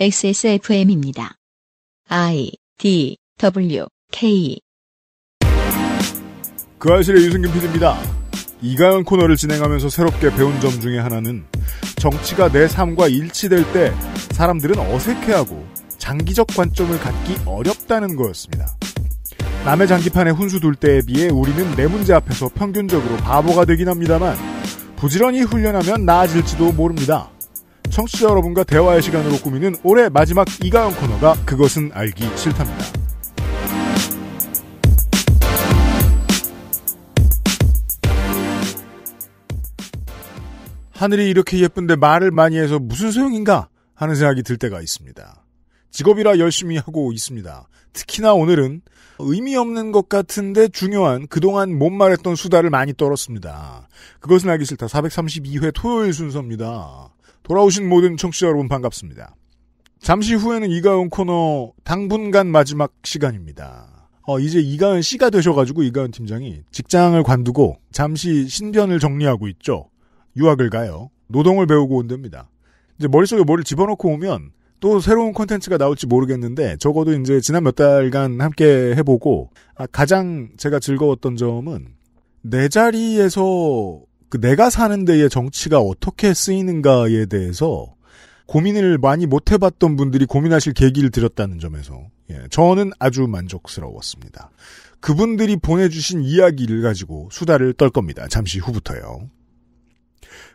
XSFM입니다. I D W K 그 아실의 유승균 PD입니다. 이가연 코너를 진행하면서 새롭게 배운 점 중에 하나는 정치가 내 삶과 일치될 때 사람들은 어색해하고 장기적 관점을 갖기 어렵다는 거였습니다. 남의 장기판에 훈수 둘 때에 비해 우리는 내 문제 앞에서 평균적으로 바보가 되긴 합니다만 부지런히 훈련하면 나아질지도 모릅니다. 청취자 여러분과 대화의 시간으로 꾸미는 올해 마지막 이가영 코너가 그것은 알기 싫답니다. 하늘이 이렇게 예쁜데 말을 많이 해서 무슨 소용인가 하는 생각이 들 때가 있습니다. 직업이라 열심히 하고 있습니다. 특히나 오늘은 의미 없는 것 같은데 중요한 그동안 못 말했던 수다를 많이 떨었습니다. 그것은 알기 싫다. 432회 토요일 순서입니다. 돌아오신 모든 청취자 여러분 반갑습니다. 잠시 후에는 이가은 코너 당분간 마지막 시간입니다. 어, 이제 이가은 씨가 되셔가지고 이가은 팀장이 직장을 관두고 잠시 신변을 정리하고 있죠. 유학을 가요. 노동을 배우고 온답니다. 이제 머릿속에 머리를 집어넣고 오면 또 새로운 콘텐츠가 나올지 모르겠는데 적어도 이제 지난 몇 달간 함께 해보고 아, 가장 제가 즐거웠던 점은 내 자리에서 그 내가 사는 데에 정치가 어떻게 쓰이는가에 대해서 고민을 많이 못 해봤던 분들이 고민하실 계기를 드렸다는 점에서 예, 저는 아주 만족스러웠습니다. 그분들이 보내주신 이야기를 가지고 수다를 떨 겁니다. 잠시 후부터요.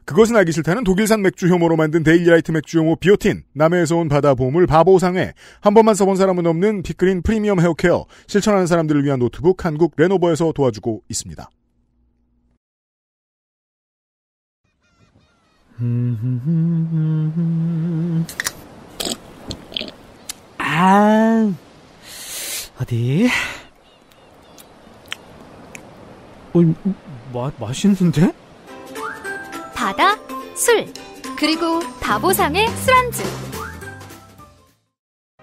그것은 알기 싫다는 독일산 맥주 효모로 만든 데일리라이트 맥주 효모 비오틴, 남해에서 온 바다 보물 바보상회, 한 번만 써본 사람은 없는 비그린 프리미엄 헤어케어, 실천하는 사람들을 위한 노트북 한국 레노버에서 도와주고 있습니다. 아, 어디? 어, 마, 맛있는데? 바다, 술, 그리고 다보상의 술안주.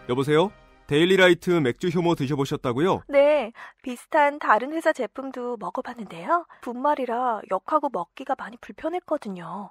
여보세요? 데일리라이트 맥주 효모 드셔보셨다고요? 네, 비슷한 다른 회사 제품도 먹어봤는데요. 분말이라 역하고 먹기가 많이 불편했거든요.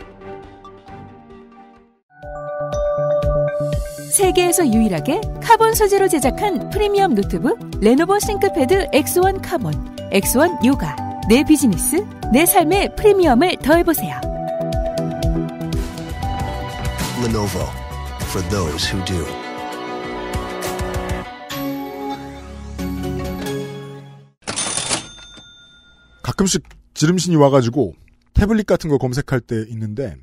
세계에서 유일하게 카본 소재로 제작한 프리미엄 노트북 레노버 싱크패드 X1 카본, X1 요가. 내 비즈니스, 내 삶의 프리미엄을 더해보세요. Lenovo for those who do. 가끔씩 지름신이 와가지고 태블릿 같은 거 검색할 때 있는데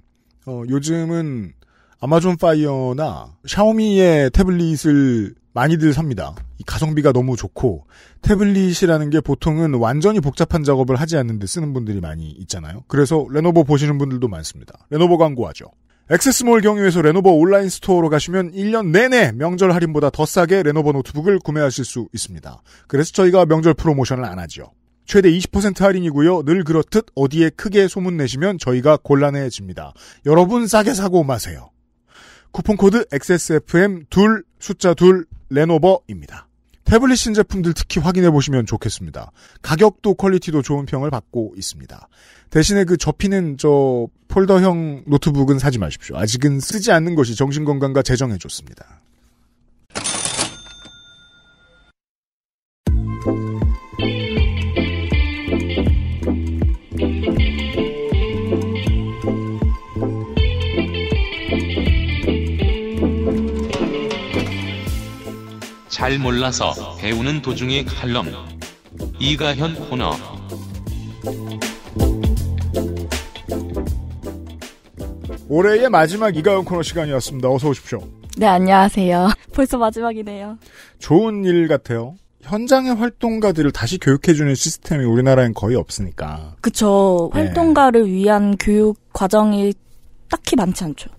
어, 요즘은 아마존 파이어나 샤오미의 태블릿을 많이들 삽니다. 가성비가 너무 좋고 태블릿이라는 게 보통은 완전히 복잡한 작업을 하지 않는데 쓰는 분들이 많이 있잖아요. 그래서 레노버 보시는 분들도 많습니다. 레노버 광고하죠. 액세스몰 경유에서 레노버 온라인 스토어로 가시면 1년 내내 명절 할인보다 더 싸게 레노버 노트북을 구매하실 수 있습니다. 그래서 저희가 명절 프로모션을 안 하죠. 최대 20% 할인이고요. 늘 그렇듯 어디에 크게 소문 내시면 저희가 곤란해집니다. 여러분 싸게 사고 마세요. 쿠폰코드 XSFM 둘 숫자 둘 레노버입니다. 태블릿 신제품들 특히 확인해 보시면 좋겠습니다. 가격도 퀄리티도 좋은 평을 받고 있습니다. 대신에 그 접히는 저 폴더형 노트북은 사지 마십시오. 아직은 쓰지 않는 것이 정신건강과 재정에 좋습니다. 잘 몰라서 배우는 도중에 칼럼 이가현 코너 올해의 마지막 이가현 코너 시간이었습니다. 어서 오십시오. 네, 안녕하세요. 벌써 마지막이네요. 좋은 일 같아요. 현장의 활동가들을 다시 교육해주는 시스템이 우리나라엔 거의 없으니까. 그쵸. 네. 활동가를 네. 위한 교육 과정이 딱히 많지 않죠.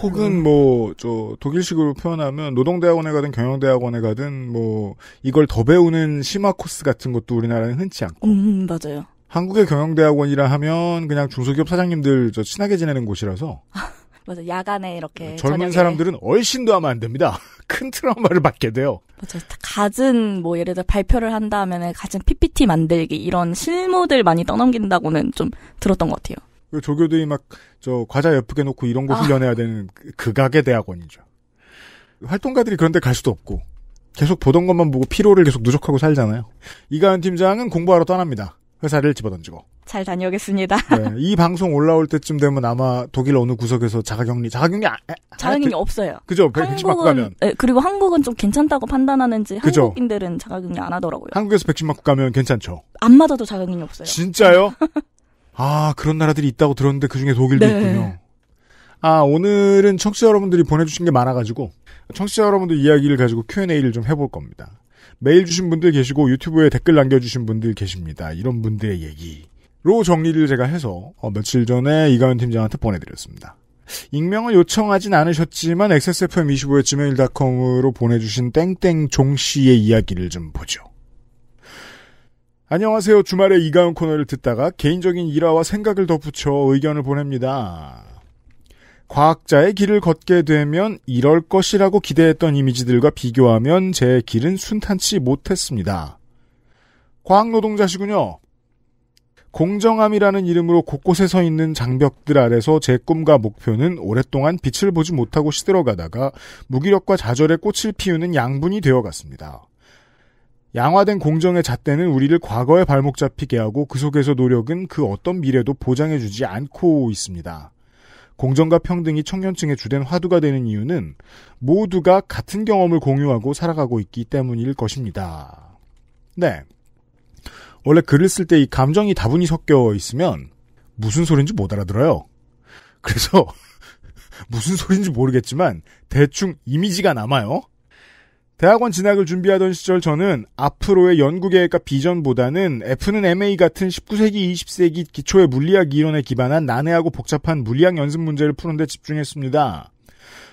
혹은 음. 뭐저 독일식으로 표현하면 노동대학원에 가든 경영대학원에 가든 뭐 이걸 더 배우는 심화 코스 같은 것도 우리나라는 흔치 않고. 음, 음 맞아요. 한국의 경영대학원이라 하면 그냥 중소기업 사장님들 저 친하게 지내는 곳이라서. 맞아 야간에 이렇게 네, 젊은 저녁에... 사람들은 얼씬도 하면 안 됩니다. 큰 트라우마를 받게 돼요. 맞아 갖은 뭐 예를 들어 발표를 한다면은 가진 PPT 만들기 이런 실무들 많이 떠넘긴다고는 좀 들었던 것 같아요. 그 조교들이 막 저 과자 예쁘게 놓고 이런 거 훈련해야 아. 되는 극악의 그, 그 대학원이죠. 활동가들이 그런데 갈 수도 없고 계속 보던 것만 보고 피로를 계속 누적하고 살잖아요. 이가은 팀장은 공부하러 떠납니다. 회사를 집어던지고. 잘 다녀오겠습니다. 네, 이 방송 올라올 때쯤 되면 아마 독일 어느 구석에서 자가격리, 자가격리, 아, 아, 아 자가격리 아, 없어요. 그죠? 백신 맞고 가면. 에, 예, 그리고 한국은 좀 괜찮다고 판단하는지 그죠? 한국인들은 자가격리 안 하더라고요. 한국에서 백신 맞고 가면 괜찮죠. 안 맞아도 자가격리 없어요. 진짜요? 아, 그런 나라들이 있다고 들었는데 그중에 독일도 네. 있군요. 아, 오늘은 청취자 여러분들이 보내주신 게 많아가지고, 청취자 여러분들 이야기를 가지고 Q&A를 좀 해볼 겁니다. 메일 주신 분들 계시고, 유튜브에 댓글 남겨주신 분들 계십니다. 이런 분들의 얘기로 정리를 제가 해서, 어, 며칠 전에 이가연 팀장한테 보내드렸습니다. 익명을 요청하진 않으셨지만, XSFM25의 지메일닷컴으로 보내주신 땡땡종 씨의 이야기를 좀 보죠. 안녕하세요. 주말에 이가은 코너를 듣다가 개인적인 일화와 생각을 덧붙여 의견을 보냅니다. 과학자의 길을 걷게 되면 이럴 것이라고 기대했던 이미지들과 비교하면 제 길은 순탄치 못했습니다. 과학 노동자시군요. 공정함이라는 이름으로 곳곳에 서 있는 장벽들 아래서 제 꿈과 목표는 오랫동안 빛을 보지 못하고 시들어가다가 무기력과 좌절의 꽃을 피우는 양분이 되어갔습니다. 양화된 공정의 잣대는 우리를 과거에 발목 잡히게 하고 그 속에서 노력은 그 어떤 미래도 보장해주지 않고 있습니다. 공정과 평등이 청년층의 주된 화두가 되는 이유는 모두가 같은 경험을 공유하고 살아가고 있기 때문일 것입니다. 네. 원래 글을 쓸 때 이 감정이 다분히 섞여 있으면 무슨 소린지 못 알아들어요. 그래서 무슨 소린지 모르겠지만 대충 이미지가 남아요. 대학원 진학을 준비하던 시절 저는 앞으로의 연구 계획과 비전보다는 F는 MA 같은 19세기, 20세기 기초의 물리학 이론에 기반한 난해하고 복잡한 물리학 연습 문제를 푸는데 집중했습니다.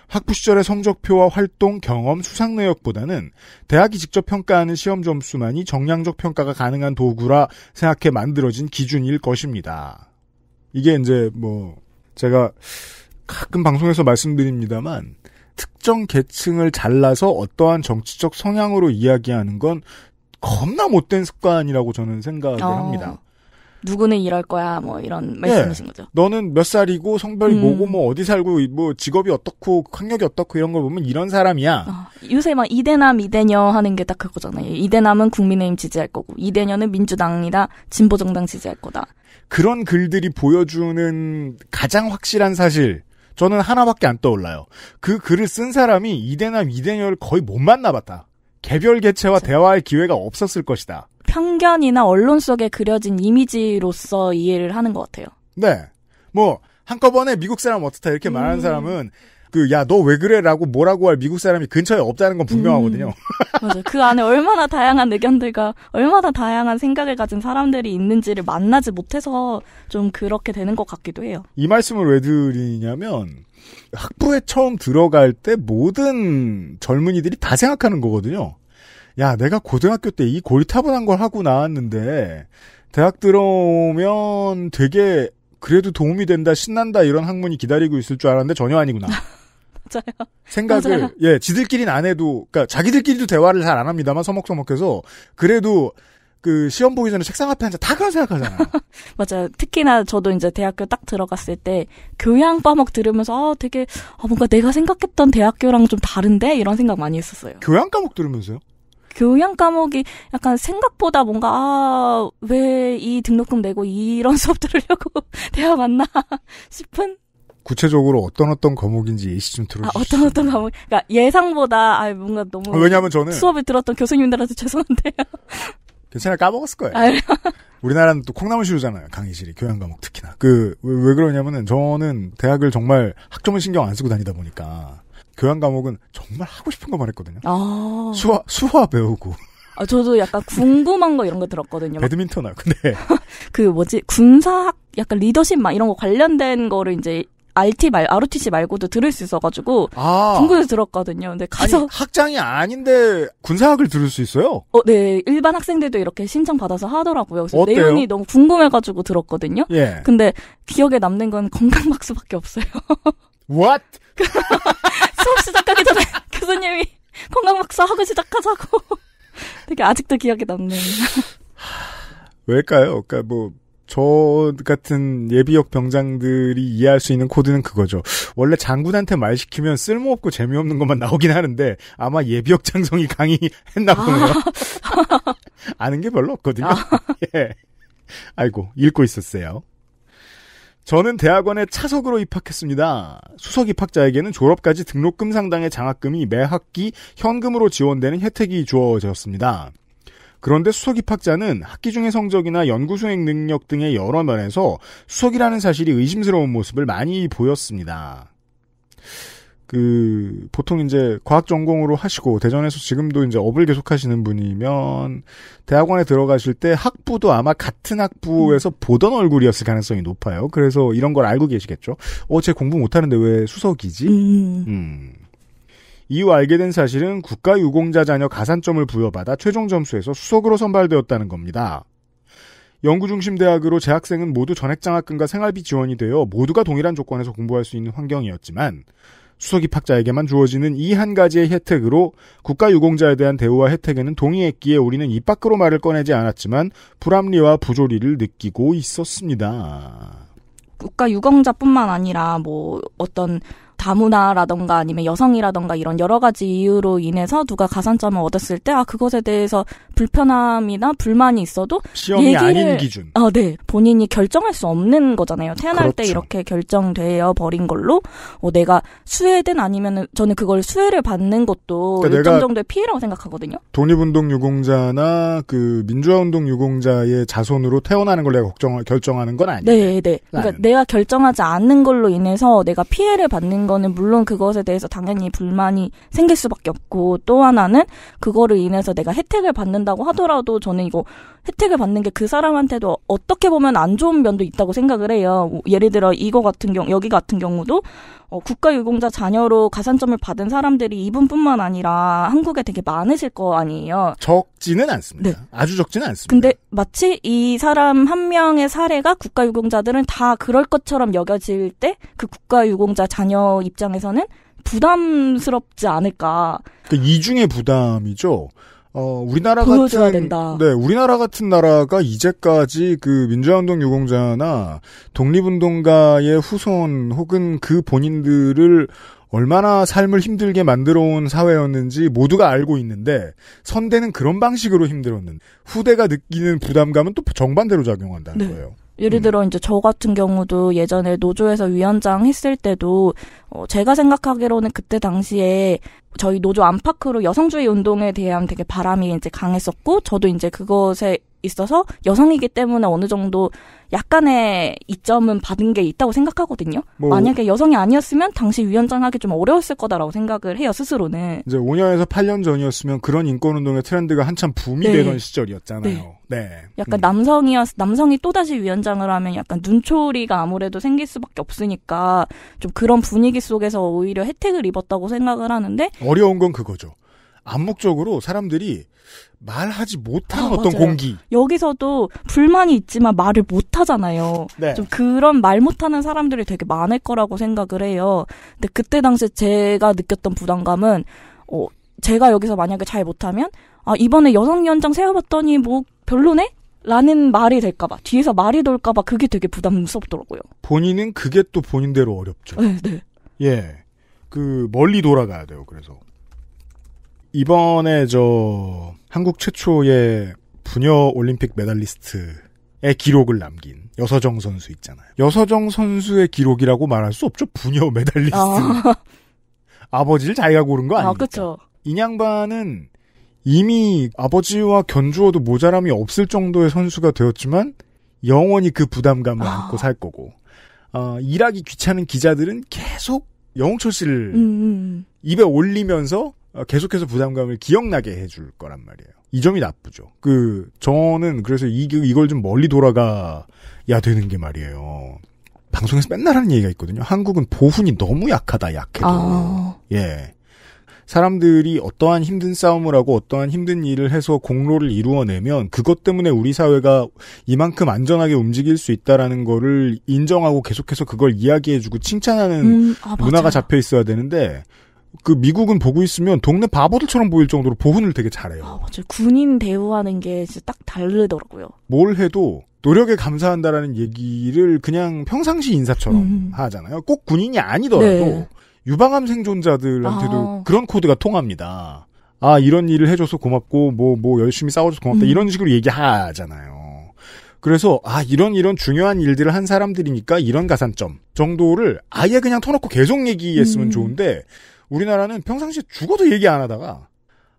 학부 시절의 성적표와 활동, 경험, 수상 내역보다는 대학이 직접 평가하는 시험 점수만이 정량적 평가가 가능한 도구라 생각해 만들어진 기준일 것입니다. 이게 이제 뭐 제가 가끔 방송에서 말씀드립니다만 특정 계층을 잘라서 어떠한 정치적 성향으로 이야기하는 건 겁나 못된 습관이라고 저는 생각을 어, 합니다. 누구는 이럴 거야, 뭐 이런 말씀이신 네. 거죠. 너는 몇 살이고 성별이 음. 뭐고 뭐 어디 살고 뭐 직업이 어떻고 학력이 어떻고 이런 걸 보면 이런 사람이야. 어, 요새 막 이대남 이대녀 하는 게 딱 그거잖아요. 이대남은 국민의힘 지지할 거고 이대녀는 민주당이다, 진보정당 지지할 거다. 그런 글들이 보여주는 가장 확실한 사실. 저는 하나밖에 안 떠올라요. 그 글을 쓴 사람이 이대남 이대녀를 거의 못 만나봤다. 개별 개체와 대화할 기회가 없었을 것이다. 편견이나 언론 속에 그려진 이미지로서 이해를 하는 것 같아요. 네. 뭐, 한꺼번에 미국 사람 어떻다 이렇게 말하는 음. 사람은 그야너왜 그래라고 뭐라고 할 미국 사람이 근처에 없다는 건 분명하거든요. 음, 맞아그 안에 얼마나 다양한 의견들과 얼마나 다양한 생각을 가진 사람들이 있는지를 만나지 못해서 좀 그렇게 되는 것 같기도 해요. 이 말씀을 왜 드리냐면 학부에 처음 들어갈 때 모든 젊은이들이 다 생각하는 거거든요. 야, 내가 고등학교 때 이골리타분한걸 하고 나왔는데, 대학 들어오면 되게 그래도 도움이 된다, 신난다 이런 학문이 기다리고 있을 줄 알았는데 전혀 아니구나. 맞아요. 생각을 맞아요. 예 지들끼리는 안 해도 그러니까 자기들끼리도 대화를 잘 안 합니다만 서먹서먹해서 그래도 그 시험 보기 전에 책상 앞에 앉아 다 그런 생각하잖아요. 맞아요. 특히나 저도 이제 대학교 딱 들어갔을 때 교양 과목 들으면서 아 되게 아, 뭔가 내가 생각했던 대학교랑 좀 다른데 이런 생각 많이 했었어요. 교양 과목 들으면서요? 교양 과목이 약간 생각보다 뭔가 아, 왜 이 등록금 내고 이런 수업 들으려고 대학 왔나 싶은 구체적으로 어떤 어떤 과목인지 예시 좀 들어주세요. 아, 어떤 어떤 과목. 그러니까 예상보다 아 뭔가 너무 아, 왜냐하면 저는 수업을 들었던 교수님들한테 죄송한데요. 괜찮아 까먹었을 거예요. 아, 네. 우리나라는 또 콩나물 시루잖아요. 강의실이 교양 과목 특히나. 그왜 왜 그러냐면은 저는 대학을 정말 학점을 신경 안 쓰고 다니다 보니까 교양 과목은 정말 하고 싶은 거만 했거든요. 아... 수화 수화 배우고. 아, 저도 약간 궁금한 거 이런 거 들었거든요. 배드민턴아, 근데. 그 뭐지, 군사학, 약간 리더십 막 이런 거 관련된 거를 이제 RT 말 ROTC 말고도 들을 수 있어가지고 아. 군고에서 들었거든요. 근데 가서 아니, 학장이 아닌데 군사학을 들을 수 있어요? 어, 네 일반 학생들도 이렇게 신청 받아서 하더라고요. 그래서 어때요? 내용이 너무 궁금해가지고 들었거든요. 예. 근데 기억에 남는 건 건강 박수밖에 없어요. What? 수업 시작하기 전에 교수님이 건강 박수 하고 시작하자고. 되게 아직도 기억에 남는. 왜일까요? 그니까뭐 저 같은 예비역 병장들이 이해할 수 있는 코드는 그거죠. 원래 장군한테 말 시키면 쓸모없고 재미없는 것만 나오긴 하는데 아마 예비역 장성이 강의했나 아. 보네요. 아. 는게 별로 없거든요. 아. 예. 아이고 읽고 있었어요. 저는 대학원에 차석으로 입학했습니다. 수석 입학자에게는 졸업까지 등록금 상당의 장학금이 매 학기 현금으로 지원되는 혜택이 주어졌습니다. 그런데 수석 입학자는 학기 중의 성적이나 연구 수행 능력 등의 여러 면에서 수석이라는 사실이 의심스러운 모습을 많이 보였습니다. 그 보통 이제 과학 전공으로 하시고 대전에서 지금도 이제 업을 계속 하시는 분이면 대학원에 들어가실 때 학부도 아마 같은 학부에서 음. 보던 얼굴이었을 가능성이 높아요. 그래서 이런 걸 알고 계시겠죠. 어, 쟤 공부 못하는데 왜 수석이지? 음. 음. 이후 알게 된 사실은 국가유공자 자녀 가산점을 부여받아 최종 점수에서 수석으로 선발되었다는 겁니다. 연구중심대학으로 재학생은 모두 전액장학금과 생활비 지원이 되어 모두가 동일한 조건에서 공부할 수 있는 환경이었지만 수석 입학자에게만 주어지는 이 한 가지의 혜택으로 국가유공자에 대한 대우와 혜택에는 동의했기에 우리는 입 밖으로 말을 꺼내지 않았지만 불합리와 부조리를 느끼고 있었습니다. 국가유공자뿐만 아니라 뭐 어떤 다문화라던가 아니면 여성이라던가 이런 여러 가지 이유로 인해서 누가 가산점을 얻었을 때 아 그것에 대해서 불편함이나 불만이 있어도 시험이 아닌 기준. 아, 네. 본인이 결정할 수 없는 거잖아요. 태어날 그렇죠. 때 이렇게 결정되어 버린 걸로 어, 내가 수혜든 아니면은 저는 그걸 수혜를 받는 것도 그러니까 일정 정도의 피해라고 생각하거든요. 독립운동 유공자나 그 민주화운동 유공자의 자손으로 태어나는 걸 내가 걱정 결정하는 건 아니에요. 네, 네. 그러니까 내가 결정하지 않는 걸로 인해서 내가 피해를 받는 거는 물론 그것에 대해서 당연히 불만이 생길 수밖에 없고 또 하나는 그거를 인해서 내가 혜택을 받는다고 하더라도 저는 이거 혜택을 받는 게 그 사람한테도 어떻게 보면 안 좋은 면도 있다고 생각을 해요. 예를 들어 이거 같은 경우 여기 같은 경우도 어, 국가유공자 자녀로 가산점을 받은 사람들이 이분뿐만 아니라 한국에 되게 많으실 거 아니에요. 적지는 않습니다. 네. 아주 적지는 않습니다. 근데 마치 이 사람 한 명의 사례가 국가유공자들은 다 그럴 것처럼 여겨질 때 그 국가유공자 자녀 입장에서는 부담스럽지 않을까. 그러니까 이중의 부담이죠. 어, 우리나라 같은 된다. 네, 우리나라 같은 나라가 이제까지 그 민주화운동 유공자나 독립운동가의 후손 혹은 그 본인들을 얼마나 삶을 힘들게 만들어 온 사회였는지 모두가 알고 있는데 선대는 그런 방식으로 힘들었는 후대가 느끼는 부담감은 또 정반대로 작용한다는 네. 거예요. 예를 음. 들어 이제 저 같은 경우도 예전에 노조에서 위원장 했을 때도 어 제가 생각하기로는 그때 당시에 저희 노조 안팎으로 여성주의 운동에 대한 되게 바람이 이제 강했었고 저도 이제 그것에 있어서 여성이기 때문에 어느 정도 약간의 이점은 받은 게 있다고 생각하거든요. 뭐 만약에 여성이 아니었으면 당시 위원장하기 좀 어려웠을 거다라고 생각을 해요 스스로는. 이제 5년에서 8년 전이었으면 그런 인권운동의 트렌드가 한참 붐이 네. 되던 시절이었잖아요. 네. 네. 약간 음. 남성이었 남성이 또 다시 위원장을 하면 약간 눈초리가 아무래도 생길 수밖에 없으니까 좀 그런 분위기 속에서 오히려 혜택을 입었다고 생각을 하는데 어려운 건 그거죠. 암묵적으로 사람들이 말하지 못하는 아, 어떤 맞아요. 공기. 여기서도 불만이 있지만 말을 못하잖아요. 네. 좀 그런 말 못하는 사람들이 되게 많을 거라고 생각을 해요. 근데 그때 당시 제가 느꼈던 부담감은 어, 제가 여기서 만약에 잘 못하면 아 이번에 여성 연장 세워봤더니 뭐 별로네? 라는 말이 될까봐 뒤에서 말이 돌까봐 그게 되게 부담스럽더라고요. 본인은 그게 또 본인대로 어렵죠. 네, 네. 예, 그 멀리 돌아가야 돼요. 그래서 이번에 저 한국 최초의 부녀 올림픽 메달리스트의 기록을 남긴 여서정 선수 있잖아요. 여서정 선수의 기록이라고 말할 수 없죠. 부녀 메달리스트. 아. 아버지를 자기가 고른 거 아니에요? 아, 그렇 인양반은 이미 아버지와 견주어도 모자람이 없을 정도의 선수가 되었지만 영원히 그 부담감을 아. 안고 살 거고 어, 일하기 귀찮은 기자들은 계속 영웅철 씨를 음, 음, 음. 입에 올리면서 어, 계속해서 부담감을 기억나게 해줄 거란 말이에요. 이 점이 나쁘죠. 그 저는 그래서 이, 이걸 좀 멀리 돌아가야 되는 게 말이에요. 방송에서 맨날 하는 얘기가 있거든요. 한국은 보훈이 너무 약하다 약해도 아... 예 사람들이 어떠한 힘든 싸움을 하고 어떠한 힘든 일을 해서 공로를 이루어내면 그것 때문에 우리 사회가 이만큼 안전하게 움직일 수 있다라는 거를 인정하고 계속해서 그걸 이야기해주고 칭찬하는 음, 아, 문화가 잡혀 있어야 되는데 그 미국은 보고 있으면 동네 바보들처럼 보일 정도로 보훈을 되게 잘해요. 아, 맞아요. 군인 대우하는 게 진짜 딱 다르더라고요. 뭘 해도 노력에 감사한다라는 얘기를 그냥 평상시 인사처럼 음. 하잖아요. 꼭 군인이 아니더라도 네. 유방암 생존자들한테도 아. 그런 코드가 통합니다. 아, 이런 일을 해줘서 고맙고, 뭐, 뭐, 열심히 싸워줘서 고맙다. 음. 이런 식으로 얘기하잖아요. 그래서, 아, 이런, 이런 중요한 일들을 한 사람들이니까 이런 가산점 정도를 아예 그냥 터놓고 계속 얘기했으면 음. 좋은데, 우리나라는 평상시에 죽어도 얘기 안 하다가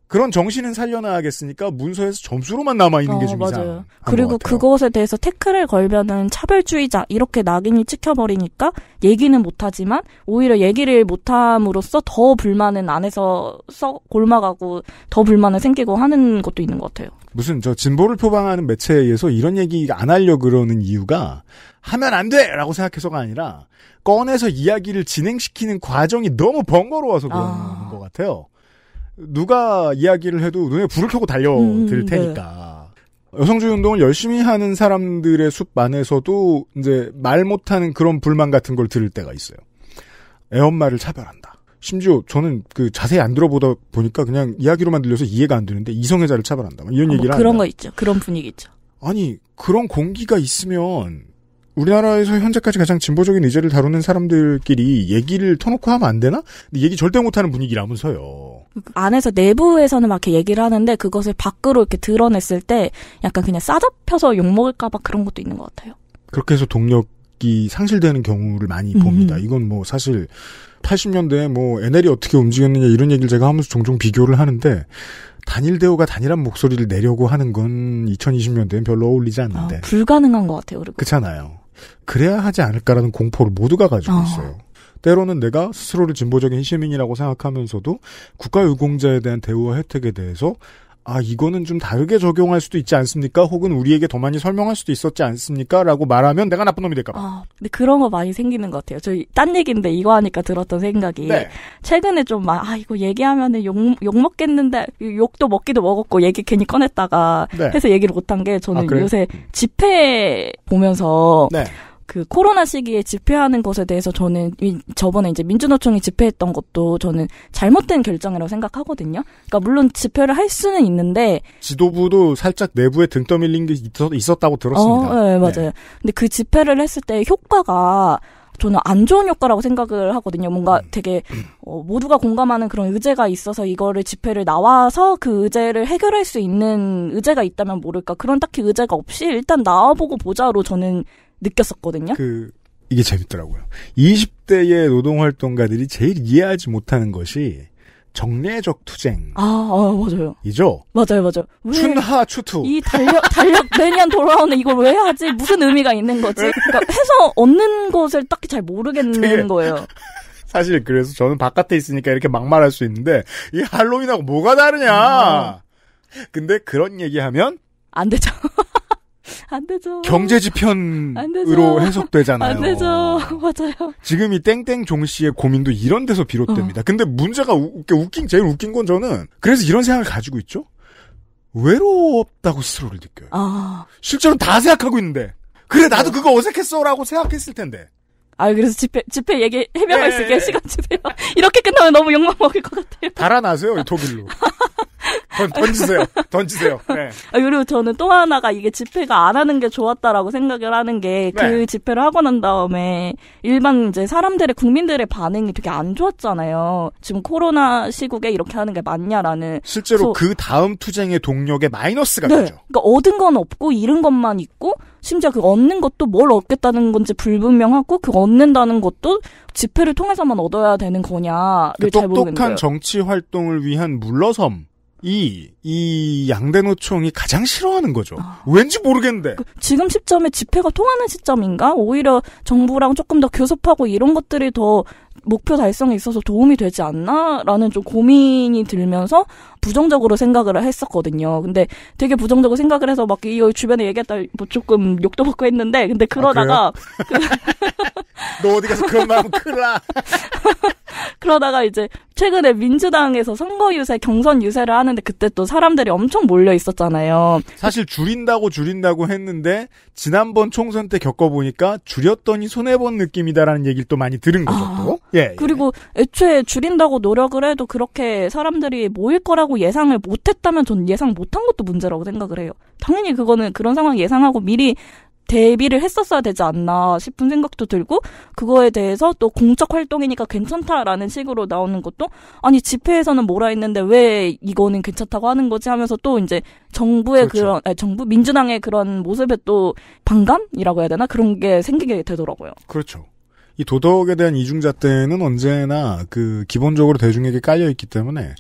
그런 정신은 살려놔야겠으니까 문서에서 점수로만 남아있는 어, 게좀 이상 그리고 그것에 대해서 태클을 걸면은 차별주의자 이렇게 낙인이 찍혀버리니까 얘기는 못하지만 오히려 얘기를 못함으로써 더 불만은 안에서 썩 골마가고 더 불만은 생기고 하는 것도 있는 것 같아요. 무슨 저 진보를 표방하는 매체에서 이런 얘기 안 하려 그러는 이유가 하면 안 돼라고 생각해서가 아니라 꺼내서 이야기를 진행시키는 과정이 너무 번거로워서 그런 아. 것 같아요. 누가 이야기를 해도 눈에 불을 켜고 달려들 음, 음 네. 테니까. 네. 여성주의 운동을 열심히 하는 사람들의 숲 안에서도 이제 말 못하는 그런 불만 같은 걸 들을 때가 있어요. 애엄마를 차별한다. 심지어 저는 그 자세히 안 들어보다 보니까 그냥 이야기로만 들려서 이해가 안 되는데 이성애자를 차별한다. 이런 아, 얘기를 그런 한다. 거 있죠. 그런 분위기 있죠. 아니 그런 공기가 있으면 우리나라에서 현재까지 가장 진보적인 의제를 다루는 사람들끼리 얘기를 터놓고 하면 안 되나? 근데 얘기 절대 못하는 분위기라면서요. 안에서 내부에서는 막 이렇게 얘기를 하는데 그것을 밖으로 이렇게 드러냈을 때 약간 그냥 싸잡혀서 욕먹을까봐 그런 것도 있는 것 같아요. 그렇게 해서 동력이 상실되는 경우를 많이 봅니다. 음 이건 뭐 사실 80년대에 뭐 NL이 어떻게 움직였느냐 이런 얘기를 제가 하면서 종종 비교를 하는데 단일 대우가 단일한 목소리를 내려고 하는 건 2020년대엔 별로 어울리지 아, 않는데 아, 불가능한 것 같아요. 그리고. 그렇잖아요. 그래야 하지 않을까라는 공포를 모두가 가지고 어. 있어요. 때로는 내가 스스로를 진보적인 시민이라고 생각하면서도 국가유공자에 대한 대우와 혜택에 대해서 아, 이거는 좀 다르게 적용할 수도 있지 않습니까? 혹은 우리에게 더 많이 설명할 수도 있었지 않습니까? 라고 말하면 내가 나쁜 놈이 될까봐. 아, 근데 그런 거 많이 생기는 것 같아요. 저희 딴 얘기인데 이거 하니까 들었던 생각이. 네. 최근에 좀 막, 아, 이거 얘기하면은 욕, 욕 먹겠는데, 욕도 먹기도 먹었고, 얘기 괜히 꺼냈다가 네. 해서 얘기를 못 한 게 저는 아, 요새 음. 집회 보면서. 네. 그 코로나 시기에 집회하는 것에 대해서 저는 저번에 이제 민주노총이 집회했던 것도 저는 잘못된 결정이라고 생각하거든요. 그러니까 물론 집회를 할 수는 있는데 지도부도 살짝 내부에 등 떠밀린 게 있었, 다고 들었습니다. 어, 네, 맞아요. 네. 근데 그 집회를 했을 때 효과가 저는 안 좋은 효과라고 생각을 하거든요. 뭔가 음. 되게 어, 모두가 공감하는 그런 의제가 있어서 이거를 집회를 나와서 그 의제를 해결할 수 있는 의제가 있다면 모를까. 그런 딱히 의제가 없이 일단 나와보고 보자로 저는 느꼈었거든요. 그 이게 재밌더라고요. 20대의 노동활동가들이 제일 이해하지 못하는 것이 정례적 투쟁. 아, 아 맞아요. 이죠? 맞아요, 맞아요. 춘하 추투. 이 달력, 달력 매년 돌아오는 이걸 왜 하지? 무슨 의미가 있는 거지? 그러니까 해서 얻는 것을 딱히 잘 모르겠는 되게... 거예요. 사실 그래서 저는 바깥에 있으니까 이렇게 막말할 수 있는데 이 할로윈하고 뭐가 다르냐. 아. 근데 그런 얘기하면 안 되죠. 안 되죠. 경제지편으로 해석되잖아요. 안 되죠. 맞아요. 지금 이 땡땡 종 씨의 고민도 이런 데서 비롯됩니다. 어. 근데 문제가 우, 웃긴 제일 웃긴 건 저는 그래서 이런 생각을 가지고 있죠. 외로웠다고 스스로를 느껴요. 아. 실제로 는다 생각하고 있는데 그래 나도 그거 어색했어라고 생각했을 텐데. 아 그래서 집회 집회 얘기 해명할 수 예. 있게 시간 주세요. 이렇게 끝나면 너무 욕만 먹을 것 같아요. 달아나세요 독일로. 던, 던지세요. 던지세요. 네. 아, 그리고 저는 또 하나가 이게 집회가 안 하는 게 좋았다라고 생각을 하는 게그 네. 집회를 하고 난 다음에 일반 이제 사람들의 국민들의 반응이 되게 안 좋았잖아요. 지금 코로나 시국에 이렇게 하는 게 맞냐라는 실제로 그 다음 투쟁의 동력에 마이너스가 네. 되죠. 그러니까 얻은 건 없고 잃은 것만 있고 심지어 그 얻는 것도 뭘 얻겠다는 건지 불분명하고 그 얻는다는 것도 집회를 통해서만 얻어야 되는 거냐를 그 똑똑한 정치 활동을 위한 물러섬 이, 이 양대노총이 가장 싫어하는 거죠. 아. 왠지 모르겠는데. 그, 지금 시점에 집회가 통하는 시점인가? 오히려 정부랑 조금 더 교섭하고 이런 것들이 더 목표 달성에 있어서 도움이 되지 않나라는 좀 고민이 들면서 부정적으로 생각을 했었거든요. 근데 되게 부정적으로 생각을 해서 막이 어, 주변에 얘기했다 뭐 조금 욕도 먹고 했는데 근데 아, 그러다가 아, 그, 너 어디 가서 그런 마음 큰라 그러다가 이제 최근에 민주당에서 선거 유세, 경선 유세를 하는데 그때 또 사람들이 엄청 몰려 있었잖아요. 사실 줄인다고 줄인다고 했는데 지난번 총선 때 겪어보니까 줄였더니 손해본 느낌이다라는 얘기를 또 많이 들은 거죠. 아, 예, 예, 그리고 애초에 줄인다고 노력을 해도 그렇게 사람들이 모일 거라고 예상을 못했다면 전 예상 못한 것도 문제라고 생각을 해요. 당연히 그거는 그런 상황 예상하고 미리 대비를 했었어야 되지 않나 싶은 생각도 들고 그거에 대해서 또 공적 활동이니까 괜찮다라는 식으로 나오는 것도 아니 집회에서는 뭐라 했는데 왜 이거는 괜찮다고 하는 거지 하면서 또 이제 정부의 그렇죠. 그런 아니, 정부 민주당의 그런 모습에 또 반감이라고 해야 되나 그런 게 생기게 되더라고요. 그렇죠. 이 도덕에 대한 이중잣대는 언제나 그 기본적으로 대중에게 깔려 있기 때문에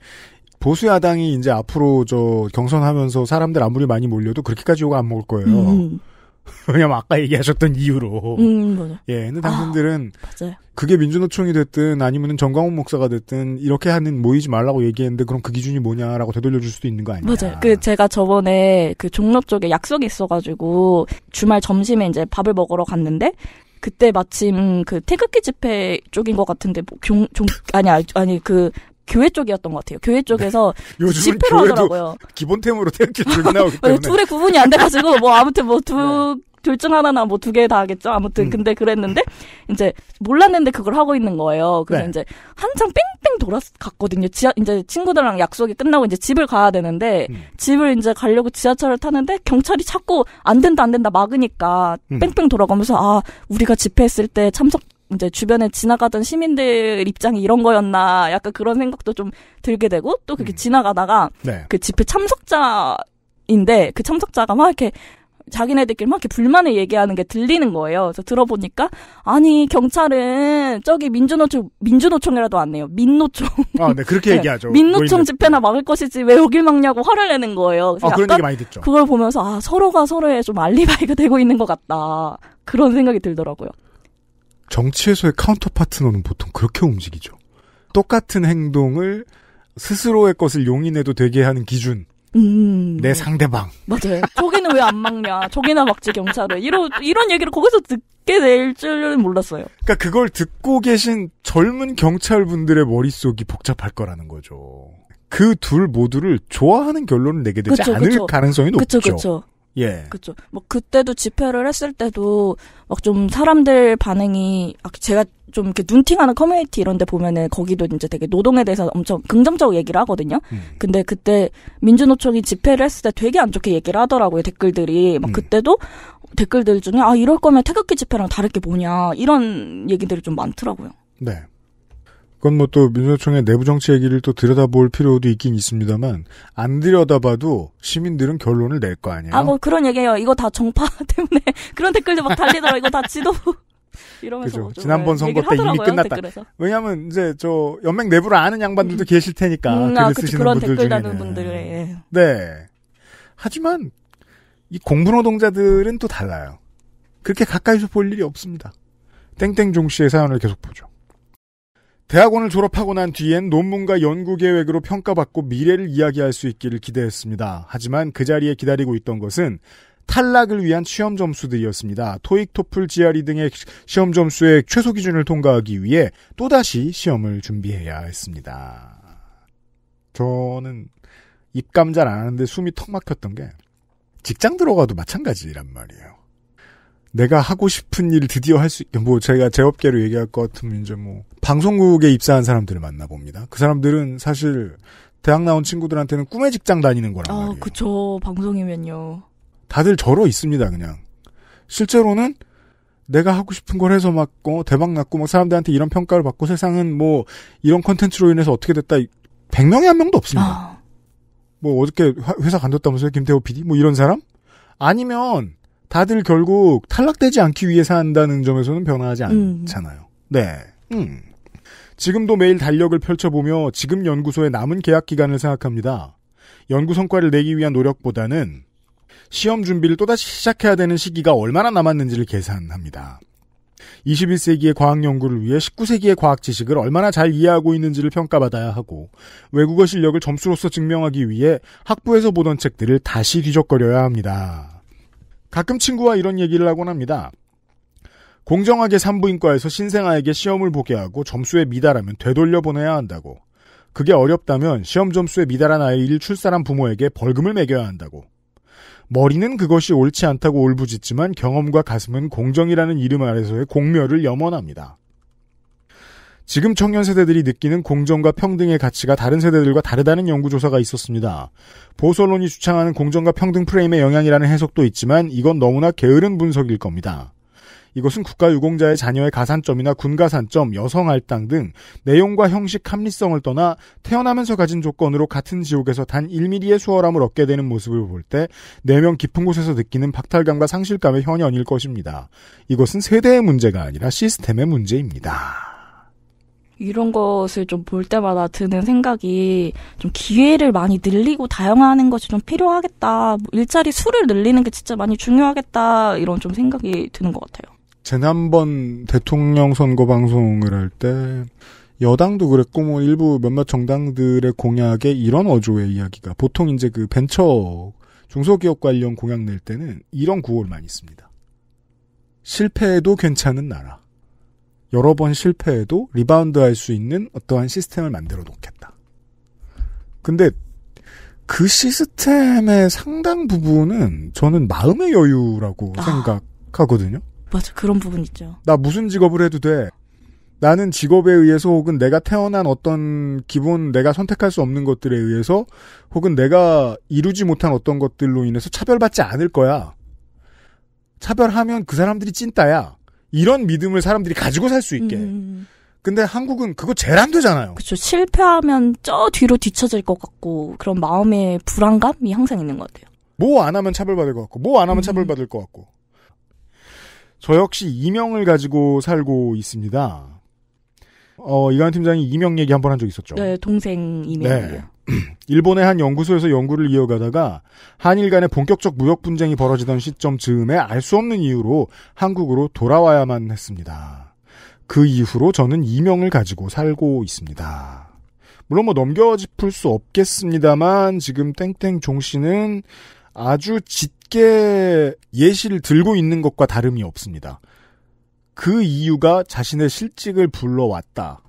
보수 야당이 이제 앞으로 저 경선하면서 사람들 아무리 많이 몰려도 그렇게까지 욕안 먹을 거예요. 음. 왜냐면 아까 얘기하셨던 이유로. 음, 예, 근데 당신들은 아, 그게 민주노총이 됐든 아니면 정광훈 목사가 됐든 이렇게 하는 모이지 말라고 얘기했는데 그럼 그 기준이 뭐냐라고 되돌려줄 수도 있는 거 아니에요? 맞아요. 그 제가 저번에 그 종로 쪽에 약속이 있어가지고 주말 점심에 이제 밥을 먹으러 갔는데 그때 마침 그 태극기 집회 쪽인 것 같은데 뭐 종, 종 아니 아니 그 교회 쪽이었던 것 같아요. 교회 쪽에서 네. 그 집회를 하더라고요. 기본템으로 태극기 줄 나오기 때문에 둘의 구분이 안 돼가지고 뭐 아무튼 뭐두 네. 둘중 하나나 뭐 두 개 다 하겠죠. 아무튼 음. 근데 그랬는데 이제 몰랐는데 그걸 하고 있는 거예요. 그래서 네. 이제 한참 뺑뺑 돌아갔거든요. 지하 이제 친구들랑 약속이 끝나고 이제 집을 가야 되는데 음. 집을 이제 가려고 지하철을 타는데 경찰이 자꾸 안 된다 안 된다 막으니까 음. 뺑뺑 돌아가면서 아 우리가 집회했을 때 참석 이제 주변에 지나가던 시민들 입장이 이런 거였나 약간 그런 생각도 좀 들게 되고 또 그렇게 음. 지나가다가 네. 그 집회 참석자인데 그 참석자가 막 이렇게 자기네들끼리 막 이렇게 불만을 얘기하는 게 들리는 거예요. 그래서 들어보니까 아니 경찰은 저기 민주노총 민주노총이라도 안 내요. 민노총. 아, 네 그렇게 네. 얘기하죠. 네. 민노총 집회나 막을 것이지 왜 여길 막냐고 화를 내는 거예요. 아, 그런 얘기 많이 듣죠. 그걸 보면서 아 서로가 서로의 좀 알리바이가 되고 있는 것 같다 그런 생각이 들더라고요. 정치에서의 카운터 파트너는 보통 그렇게 움직이죠. 똑같은 행동을 스스로의 것을 용인해도 되게 하는 기준. 음. 내 상대방. 맞아요. 저기는 왜 안 막냐. 조기나 막지 경찰을. 이런 이런 얘기를 거기서 듣게 될 줄은 몰랐어요. 그니까 그걸 듣고 계신 젊은 경찰분들의 머릿속이 복잡할 거라는 거죠. 그 둘 모두를 좋아하는 결론을 내게 되지 그쵸, 않을 그쵸. 가능성이 높죠. 그렇죠. 예. 그쵸뭐 그때도 집회를 했을 때도 막 좀 사람들 반응이 제가 좀 이렇게 눈팅하는 커뮤니티 이런 데 보면은 거기도 이제 되게 노동에 대해서 엄청 긍정적으로 얘기를 하거든요. 음. 근데 그때 민주노총이 집회를 했을 때 되게 안 좋게 얘기를 하더라고요. 댓글들이. 막 음. 그때도 댓글들 중에 아 이럴 거면 태극기 집회랑 다를 게 뭐냐 이런 얘기들이 좀 많더라고요. 네. 그건 뭐 또 민주노총의 내부 정치 얘기를 또 들여다볼 필요도 있긴 있습니다만 안 들여다봐도 시민들은 결론을 낼 거 아니에요. 아 뭐 그런 얘기예요. 이거 다 정파 때문에 그런 댓글도 막 달리더라. 이거 다지도 이러면서 그죠. 뭐 지난번 선거 때 이미 끝났다. 댓글에서. 왜냐하면 이제 저 연맹 내부를 아는 양반들도 음. 계실 테니까 음, 아, 그치, 그런 분들 댓글 다는 분들의 예, 예. 네. 하지만 이 공부 노동자들은 또 달라요. 그렇게 가까이서 볼 일이 없습니다. 땡땡종 씨의 사연을 계속 보죠. 대학원을 졸업하고 난 뒤엔 논문과 연구 계획으로 평가받고 미래를 이야기할 수 있기를 기대했습니다. 하지만 그 자리에 기다리고 있던 것은 탈락을 위한 시험 점수들이었습니다. 토익, 토플, GRE 등의 시험 점수의 최소 기준을 통과하기 위해 또다시 시험을 준비해야 했습니다. 저는 입감 잘 안 하는데 숨이 턱 막혔던 게 직장 들어가도 마찬가지란 말이에요. 내가 하고 싶은 일 드디어 할 수 있게 뭐 제가 제 업계로 얘기할 것 같으면 이제 뭐 방송국에 입사한 사람들을 만나봅니다. 그 사람들은 사실 대학 나온 친구들한테는 꿈의 직장 다니는 거란 아, 말이에요. 그쵸. 방송이면요. 다들 절어 있습니다, 그냥. 실제로는 내가 하고 싶은 걸 해서 막 어, 대박 났고 막 사람들한테 이런 평가를 받고 세상은 뭐 이런 컨텐츠로 인해서 어떻게 됐다 1 0 0명이한 명도 없습니다. 아. 뭐 어저께 회사 간뒀다면서요 김태호 PD 뭐 이런 사람? 아니면 다들 결국 탈락되지 않기 위해서 한다는 점에서는 변하지 화 음. 않잖아요. 음. 네. 음. 지금도 매일 달력을 펼쳐보며 지금 연구소의 남은 계약 기간을 생각합니다. 연구 성과를 내기 위한 노력보다는 시험 준비를 또다시 시작해야 되는 시기가 얼마나 남았는지를 계산합니다. 21세기의 과학 연구를 위해 19세기의 과학 지식을 얼마나 잘 이해하고 있는지를 평가받아야 하고 외국어 실력을 점수로서 증명하기 위해 학부에서 보던 책들을 다시 뒤적거려야 합니다. 가끔 친구와 이런 얘기를 하곤 합니다. 공정하게 산부인과에서 신생아에게 시험을 보게 하고 점수에 미달하면 되돌려 보내야 한다고. 그게 어렵다면 시험 점수에 미달한 아이를 출산한 부모에게 벌금을 매겨야 한다고. 머리는 그것이 옳지 않다고 울부짖지만 경험과 가슴은 공정이라는 이름 아래서의 공멸을 염원합니다. 지금 청년 세대들이 느끼는 공정과 평등의 가치가 다른 세대들과 다르다는 연구조사가 있었습니다. 보수론이 언 주창하는 공정과 평등 프레임의 영향이라는 해석도 있지만 이건 너무나 게으른 분석일 겁니다. 이것은 국가유공자의 자녀의 가산점이나 군가산점, 여성할당 등 내용과 형식 합리성을 떠나 태어나면서 가진 조건으로 같은 지옥에서 단 1mm의 수월함을 얻게 되는 모습을 볼 때 내면 깊은 곳에서 느끼는 박탈감과 상실감의 현현일 것입니다. 이것은 세대의 문제가 아니라 시스템의 문제입니다. 이런 것을 좀 볼 때마다 드는 생각이 좀 기회를 많이 늘리고 다양화하는 것이 좀 필요하겠다. 뭐 일자리 수를 늘리는 게 진짜 많이 중요하겠다. 이런 좀 생각이 드는 것 같아요. 지난번 대통령 선거 방송을 할 때 여당도 그랬고 뭐 일부 몇몇 정당들의 공약에 이런 어조의 이야기가 보통 이제 그 벤처 중소기업 관련 공약 낼 때는 이런 구호를 많이 씁니다. 실패해도 괜찮은 나라. 여러 번 실패해도 리바운드할 수 있는 어떠한 시스템을 만들어 놓겠다. 근데 그 시스템의 상당 부분은 저는 마음의 여유라고 아. 생각하거든요. 맞아 그런 부분 있죠. 나 무슨 직업을 해도 돼. 나는 직업에 의해서 혹은 내가 태어난 어떤 기본 내가 선택할 수 없는 것들에 의해서 혹은 내가 이루지 못한 어떤 것들로 인해서 차별받지 않을 거야. 차별하면 그 사람들이 찐따야. 이런 믿음을 사람들이 가지고 살 수 있게. 음, 음, 음. 근데 한국은 그거 제일 안 되잖아요. 그렇죠. 실패하면 저 뒤로 뒤쳐질 것 같고 그런 마음의 불안감이 항상 있는 것 같아요. 뭐 안 하면 차별받을 것 같고 뭐 안 하면 음. 차별받을 것 같고. 저 역시 이명을 가지고 살고 있습니다. 어, 이관 팀장이 이명 얘기 한 번 한 적 있었죠. 네, 동생 이명이요. 네. 일본의 한 연구소에서 연구를 이어가다가 한일 간의 본격적 무역 분쟁이 벌어지던 시점 즈음에 알 수 없는 이유로 한국으로 돌아와야만 했습니다. 그 이후로 저는 이명을 가지고 살고 있습니다. 물론 뭐 넘겨짚을 수 없겠습니다만 지금 땡땡 종 씨는 아주 짙게 예시를 들고 있는 것과 다름이 없습니다. 그 이유가 자신의 실직을 불러왔다.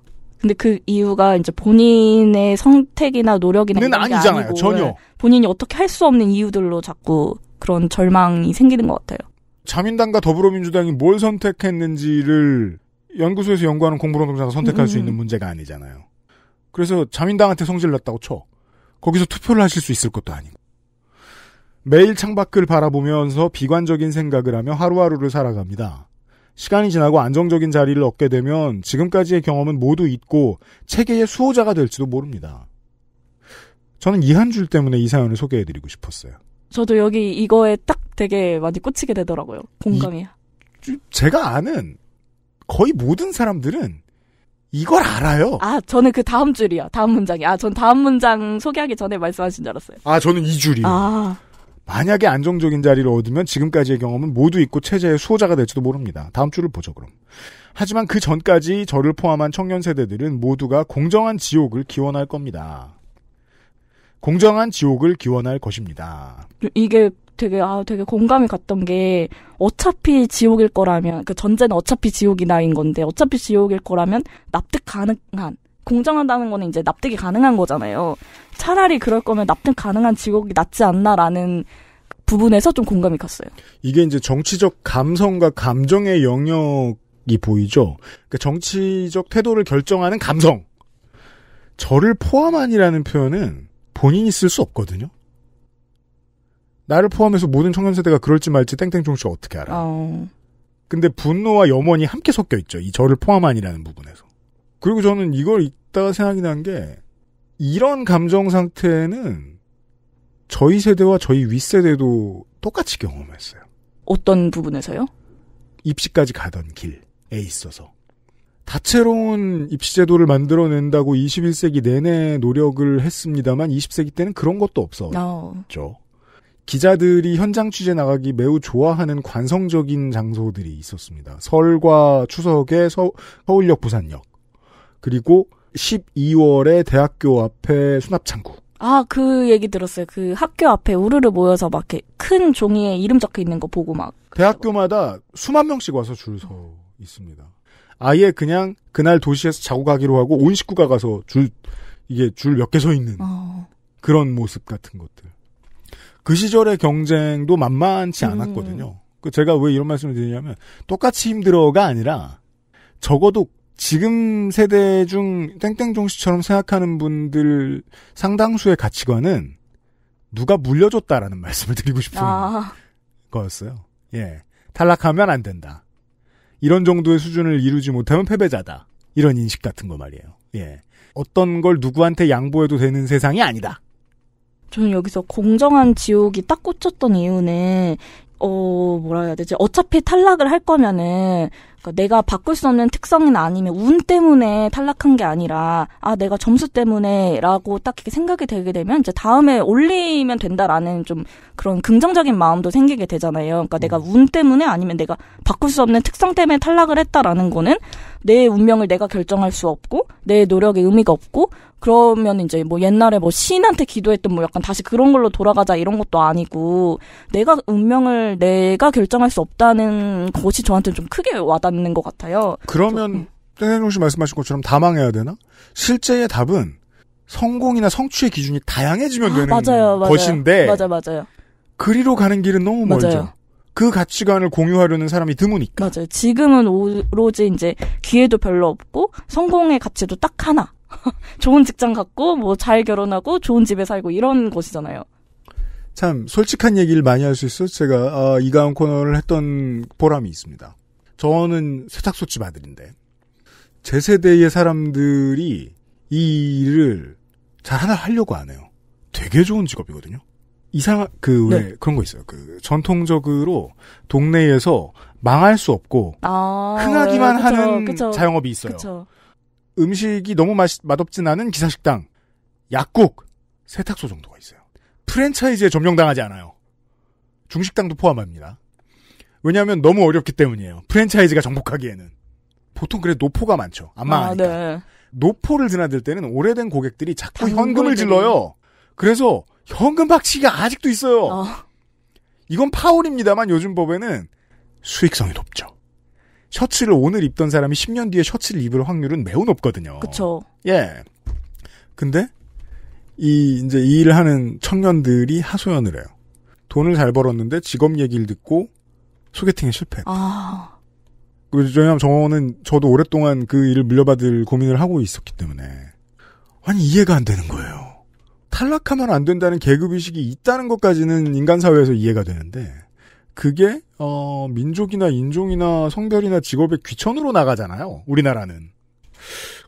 근데 그 이유가 이제 본인의 선택이나 노력이나 는 아니잖아요. 아니고, 전혀. 예. 본인이 어떻게 할 수 없는 이유들로 자꾸 그런 절망이 생기는 것 같아요. 자민당과 더불어민주당이 뭘 선택했는지를 연구소에서 연구하는 공부노동자가 선택할 음. 수 있는 문제가 아니잖아요. 그래서 자민당한테 성질났다고 쳐. 거기서 투표를 하실 수 있을 것도 아니고. 매일 창밖을 바라보면서 비관적인 생각을 하며 하루하루를 살아갑니다. 시간이 지나고 안정적인 자리를 얻게 되면 지금까지의 경험은 모두 잊고 체계의 수호자가 될지도 모릅니다. 저는 이 한 줄 때문에 이 사연을 소개해드리고 싶었어요. 저도 여기 이거에 딱 되게 많이 꽂히게 되더라고요. 공감이. 이, 제가 아는 거의 모든 사람들은 이걸 알아요. 아, 저는 그 다음 줄이요. 다음 문장이. 아, 전 다음 문장 소개하기 전에 말씀하신 줄 알았어요. 아, 저는 이 줄이요. 아. 만약에 안정적인 자리를 얻으면 지금까지의 경험은 모두 잊고 체제의 수호자가 될지도 모릅니다. 다음 주를 보죠, 그럼. 하지만 그 전까지 저를 포함한 청년 세대들은 모두가 공정한 지옥을 기원할 겁니다. 공정한 지옥을 기원할 것입니다. 이게 되게 아 되게 공감이 갔던 게 어차피 지옥일 거라면 그 전제는 어차피 지옥이 나인 건데 어차피 지옥일 거라면 납득 가능한 공정하다는 거는 이제 납득이 가능한 거잖아요. 차라리 그럴 거면 납득 가능한 직업이 낫지 않나라는 부분에서 좀 공감이 갔어요. 이게 이제 정치적 감성과 감정의 영역이 보이죠. 그러니까 정치적 태도를 결정하는 감성. 저를 포함한이라는 표현은 본인이 쓸 수 없거든요. 나를 포함해서 모든 청년 세대가 그럴지 말지 땡땡종 씨 어떻게 알아? 어... 근데 분노와 염원이 함께 섞여 있죠. 이 저를 포함한이라는 부분에서. 그리고 저는 이걸 읽다가 생각이 난 게 이런 감정 상태는 저희 세대와 저희 윗세대도 똑같이 경험했어요. 어떤 부분에서요? 입시까지 가던 길에 있어서. 다채로운 입시제도를 만들어낸다고 21세기 내내 노력을 했습니다만 20세기 때는 그런 것도 없었죠. 어. 기자들이 현장 취재 나가기 매우 좋아하는 관성적인 장소들이 있었습니다. 설과 추석의 서, 서울역, 부산역. 그리고 12월에 대학교 앞에 수납창구. 아, 그 얘기 들었어요. 그 학교 앞에 우르르 모여서 막 이렇게 큰 종이에 이름 적혀 있는 거 보고 막. 대학교마다 수만 명씩 와서 줄 서 있습니다. 아예 그냥 그날 도시에서 자고 가기로 하고 온 식구가 가서 줄, 이게 줄 몇 개 서 있는 어. 그런 모습 같은 것들. 그 시절의 경쟁도 만만치 음. 않았거든요. 음. 제가 왜 이런 말씀을 드리냐면 똑같이 힘들어가 아니라 적어도 지금 세대 중 땡땡종 씨처럼 생각하는 분들 상당수의 가치관은 누가 물려줬다라는 말씀을 드리고 싶은 아. 거였어요. 예. 탈락하면 안 된다. 이런 정도의 수준을 이루지 못하면 패배자다. 이런 인식 같은 거 말이에요. 예. 어떤 걸 누구한테 양보해도 되는 세상이 아니다. 저는 여기서 공정한 지옥이 딱 꽂혔던 이유는 어, 뭐라 해야 되지? 어차피 탈락을 할 거면은, 그러니까 내가 바꿀 수 없는 특성이나 아니면 운 때문에 탈락한 게 아니라, 아, 내가 점수 때문에 라고 딱 이렇게 생각이 되게 되면, 이제 다음에 올리면 된다라는 좀 그런 긍정적인 마음도 생기게 되잖아요. 그러니까 내가 음. 운 때문에 아니면 내가 바꿀 수 없는 특성 때문에 탈락을 했다라는 거는, 내 운명을 내가 결정할 수 없고, 내노력에 의미가 없고, 그러면 이제 뭐 옛날에 뭐 신한테 기도했던 뭐 약간 다시 그런 걸로 돌아가자 이런 것도 아니고 내가 운명을 내가 결정할 수 없다는 것이 저한테는 좀 크게 와닿는 것 같아요. 그러면 네. 땡땡용 씨 말씀하신 것처럼 다 망해야 되나? 실제의 답은 성공이나 성취의 기준이 다양해지면 아, 되는 맞아요, 맞아요. 것인데 맞아 맞아요. 그리로 가는 길은 너무 맞아요. 그 가치관을 공유하려는 사람이 드무니까. 맞아요. 지금은 오로지 이제 기회도 별로 없고 성공의 가치도 딱 하나. 좋은 직장 갖고 뭐 잘 결혼하고 좋은 집에 살고 이런 것이잖아요. 참 솔직한 얘기를 많이 할 수 있어 제가 어, 아, 이가운 코너를 했던 보람이 있습니다. 저는 세탁소집 아들인데 제 세대의 사람들이 이 일을 잘 하나 하려고 안 해요. 되게 좋은 직업이거든요. 이상 그왜 네. 그런 거 있어요. 그 전통적으로 동네에서 망할 수 없고 아, 흥하기만 네, 그쵸, 하는 그쵸, 자영업이 있어요. 그쵸. 음식이 너무 맛, 맛없진 않은 기사식당, 약국, 세탁소 정도가 있어요. 프랜차이즈에 점령당하지 않아요. 중식당도 포함합니다. 왜냐하면 너무 어렵기 때문이에요. 프랜차이즈가 정복하기에는. 보통 그래 노포가 많죠. 안망 아, 네. 노포를 드나들 때는 오래된 고객들이 자꾸 현금을 질러요. 그래서 현금 박치기가 아직도 있어요. 어. 이건 파울입니다만 요즘 법에는 수익성이 높죠. 셔츠를 오늘 입던 사람이 10년 뒤에 셔츠를 입을 확률은 매우 높거든요. 그렇죠. 예. 근데 이 이제 이 일을 하는 청년들이 하소연을 해요. 돈을 잘 벌었는데 직업 얘기를 듣고 소개팅에 실패했다. 아. 그, 왜냐하면 저는 저도 오랫동안 그 일을 물려받을 고민을 하고 있었기 때문에 아니 이해가 안 되는 거예요. 탈락하면 안 된다는 계급 의식이 있다는 것까지는 인간 사회에서 이해가 되는데 그게 어, 민족이나 인종이나 성별이나 직업의 귀천으로 나가잖아요. 우리나라는.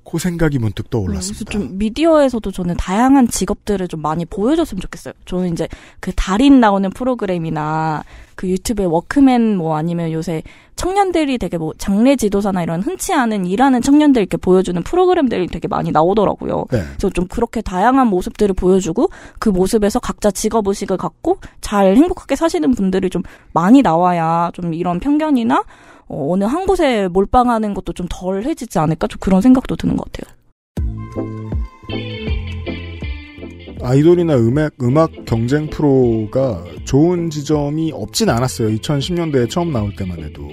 그 생각이 문득 떠올랐습니다. 음, 그래서 좀 미디어에서도 저는 다양한 직업들을 좀 많이 보여줬으면 좋겠어요. 저는 이제 그 달인 나오는 프로그램이나 그 유튜브에 워크맨 뭐 아니면 요새 청년들이 되게 뭐 장례 지도사나 이런 흔치 않은 일하는 청년들 이렇게 보여주는 프로그램들이 되게 많이 나오더라고요. 네. 그래서 좀 그렇게 다양한 모습들을 보여주고 그 모습에서 각자 직업 의식을 갖고 잘 행복하게 사시는 분들이 좀 많이 나와야 좀 이런 편견이나 어, 어느 한 곳에 몰빵하는 것도 좀 덜해지지 않을까? 좀 그런 생각도 드는 것 같아요. 아이돌이나 음악, 음악 경쟁 프로가 좋은 지점이 없진 않았어요. 2010년대에 처음 나올 때만 해도.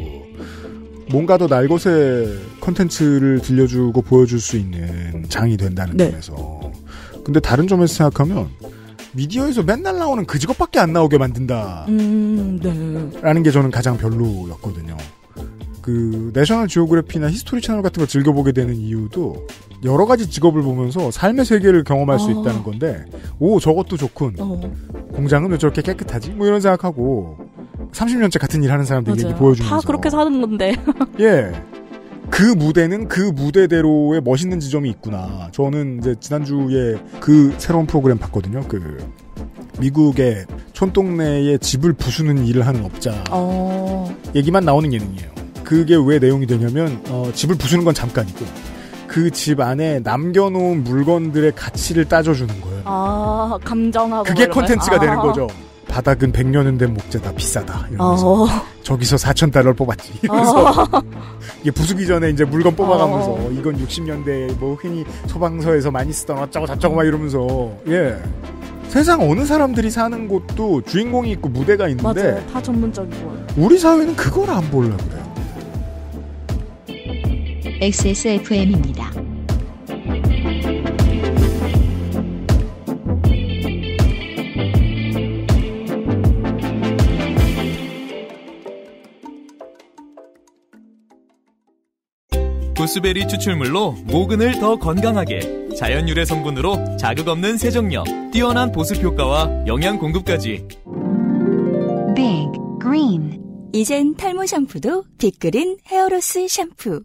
뭔가 더날것에 컨텐츠를 들려주고 보여줄 수 있는 장이 된다는 네. 점에서. 근데 다른 점에서 생각하면 미디어에서 맨날 나오는 그 직업밖에 안 나오게 만든다. 음, 네. 라는 게 저는 가장 별로였거든요. 그 내셔널 지오그래피나 히스토리 채널 같은 걸 즐겨보게 되는 이유도 여러 가지 직업을 보면서 삶의 세계를 경험할 어. 수 아. 있다는 건데 오 저것도 좋군 어. 공장은 왜 저렇게 깨끗하지 뭐 이런 생각하고 30년째 같은 일 하는 사람들 얘기 보여주면서 다 그렇게 사는 건데 예. 그 무대는 그 무대대로의 멋있는 지점이 있구나. 저는 이제 지난주에 그 새로운 프로그램 봤거든요. 그 미국의 촌동네에 집을 부수는 일을 하는 업자 어... 얘기만 나오는 예능이에요. 그게 왜 내용이 되냐면 어, 집을 부수는 건 잠깐이고 그 집 안에 남겨놓은 물건들의 가치를 따져주는 거예요. 아 감정하고 그게 컨텐츠가 아. 되는 거죠. 바닥은 100년은 된 목재다 비싸다 이러면서 어. 저기서 4천 달러를 뽑았지 어. 이러면서 어. 게 부수기 전에 이제 물건 뽑아가면서 어. 이건 60년대 뭐 흔히 소방서에서 많이 쓰던 어쩌고 저쩌고 막 이러면서 예 세상 어느 사람들이 사는 곳도 주인공이 있고 무대가 있는데 맞아요. 다 전문적이고 우리 사회는 그걸 안 보려 그래요 XSFM입니다. 보스베리 추출물로 모근을 더 건강하게 자연 유래 성분으로 자극 없는 세정력 뛰어난 보습 효과와 영양 공급까지 빅 그린 이젠 탈모 샴푸도 빅그린 헤어로스 샴푸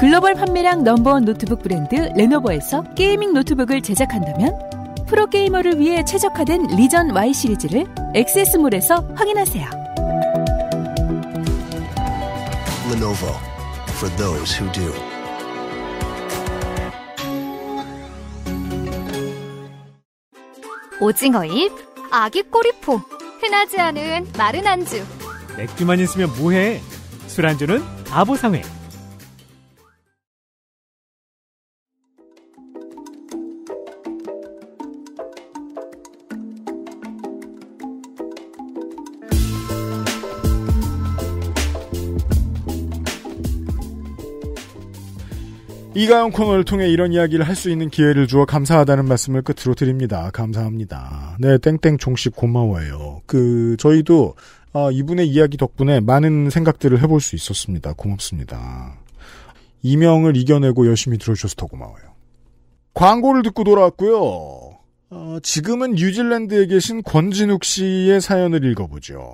글로벌 판매량 넘버원 노트북 브랜드 레노버에서 게이밍 노트북을 제작한다면 프로게이머를 위해 최적화된 리전 Y 시리즈를 액세스몰에서 확인하세요. Lenovo for those who do. 오징어 잎, 아기 꼬리포, 흔하지 않은 마른 안주. 맥주만 있으면 뭐해? 술안주는 바보상회. 이가영 코너를 통해 이런 이야기를 할 수 있는 기회를 주어 감사하다는 말씀을 끝으로 드립니다. 감사합니다. 네, 땡땡 종식 고마워요. 그 저희도 어, 이분의 이야기 덕분에 많은 생각들을 해볼 수 있었습니다. 고맙습니다. 이명을 이겨내고 열심히 들어주셔서 더 고마워요. 광고를 듣고 돌아왔고요. 어, 지금은 뉴질랜드에 계신 권진욱 씨의 사연을 읽어보죠.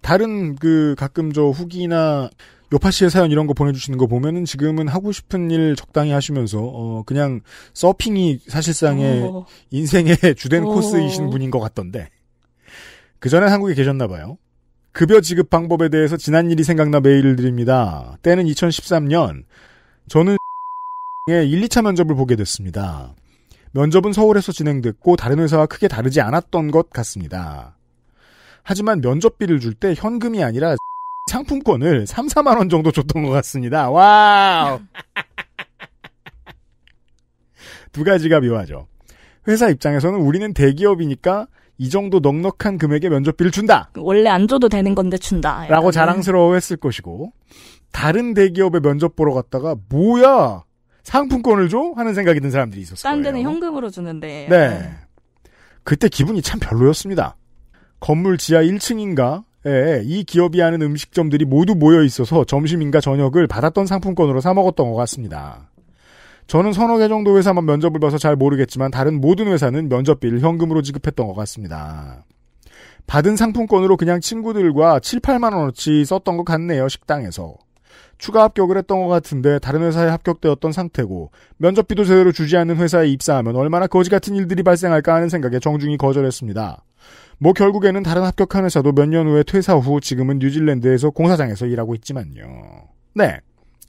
다른 그 가끔 저 후기나 요파 씨의 사연 이런 거 보내주시는 거 보면은 지금은 하고 싶은 일 적당히 하시면서 어 그냥 서핑이 사실상의 어. 인생의 주된 어. 코스이신 분인 것 같던데 그 전에 한국에 계셨나 봐요. 급여 지급 방법에 대해서 지난 일이 생각나 메일을 드립니다. 때는 2013년 저는 의 1, 2차 면접을 보게 됐습니다. 면접은 서울에서 진행됐고 다른 회사와 크게 다르지 않았던 것 같습니다. 하지만 면접비를 줄 때 현금이 아니라 상품권을 3, 4만 원 정도 줬던 것 같습니다. 와우. 두 가지가 묘하죠. 회사 입장에서는 우리는 대기업이니까 이 정도 넉넉한 금액의 면접비를 준다. 원래 안 줘도 되는 건데 준다. 라고 자랑스러워했을 것이고 다른 대기업의 면접 보러 갔다가 뭐야 상품권을 줘 하는 생각이 든 사람들이 있었어요. 딴 데는 현금으로 주는데. 네. 그때 기분이 참 별로였습니다. 건물 지하 1층인가 예, 이 기업이 하는 음식점들이 모두 모여 있어서 점심인가 저녁을 받았던 상품권으로 사 먹었던 것 같습니다. 저는 서너 개 정도 회사만 면접을 봐서 잘 모르겠지만 다른 모든 회사는 면접비를 현금으로 지급했던 것 같습니다. 받은 상품권으로 그냥 친구들과 7, 8만 원어치 썼던 것 같네요, 식당에서. 추가 합격을 했던 것 같은데 다른 회사에 합격되었던 상태고 면접비도 제대로 주지 않는 회사에 입사하면 얼마나 거지 같은 일들이 발생할까 하는 생각에 정중히 거절했습니다. 뭐 결국에는 다른 합격한 회사도 몇 년 후에 퇴사 후 지금은 뉴질랜드에서 공사장에서 일하고 있지만요. 네.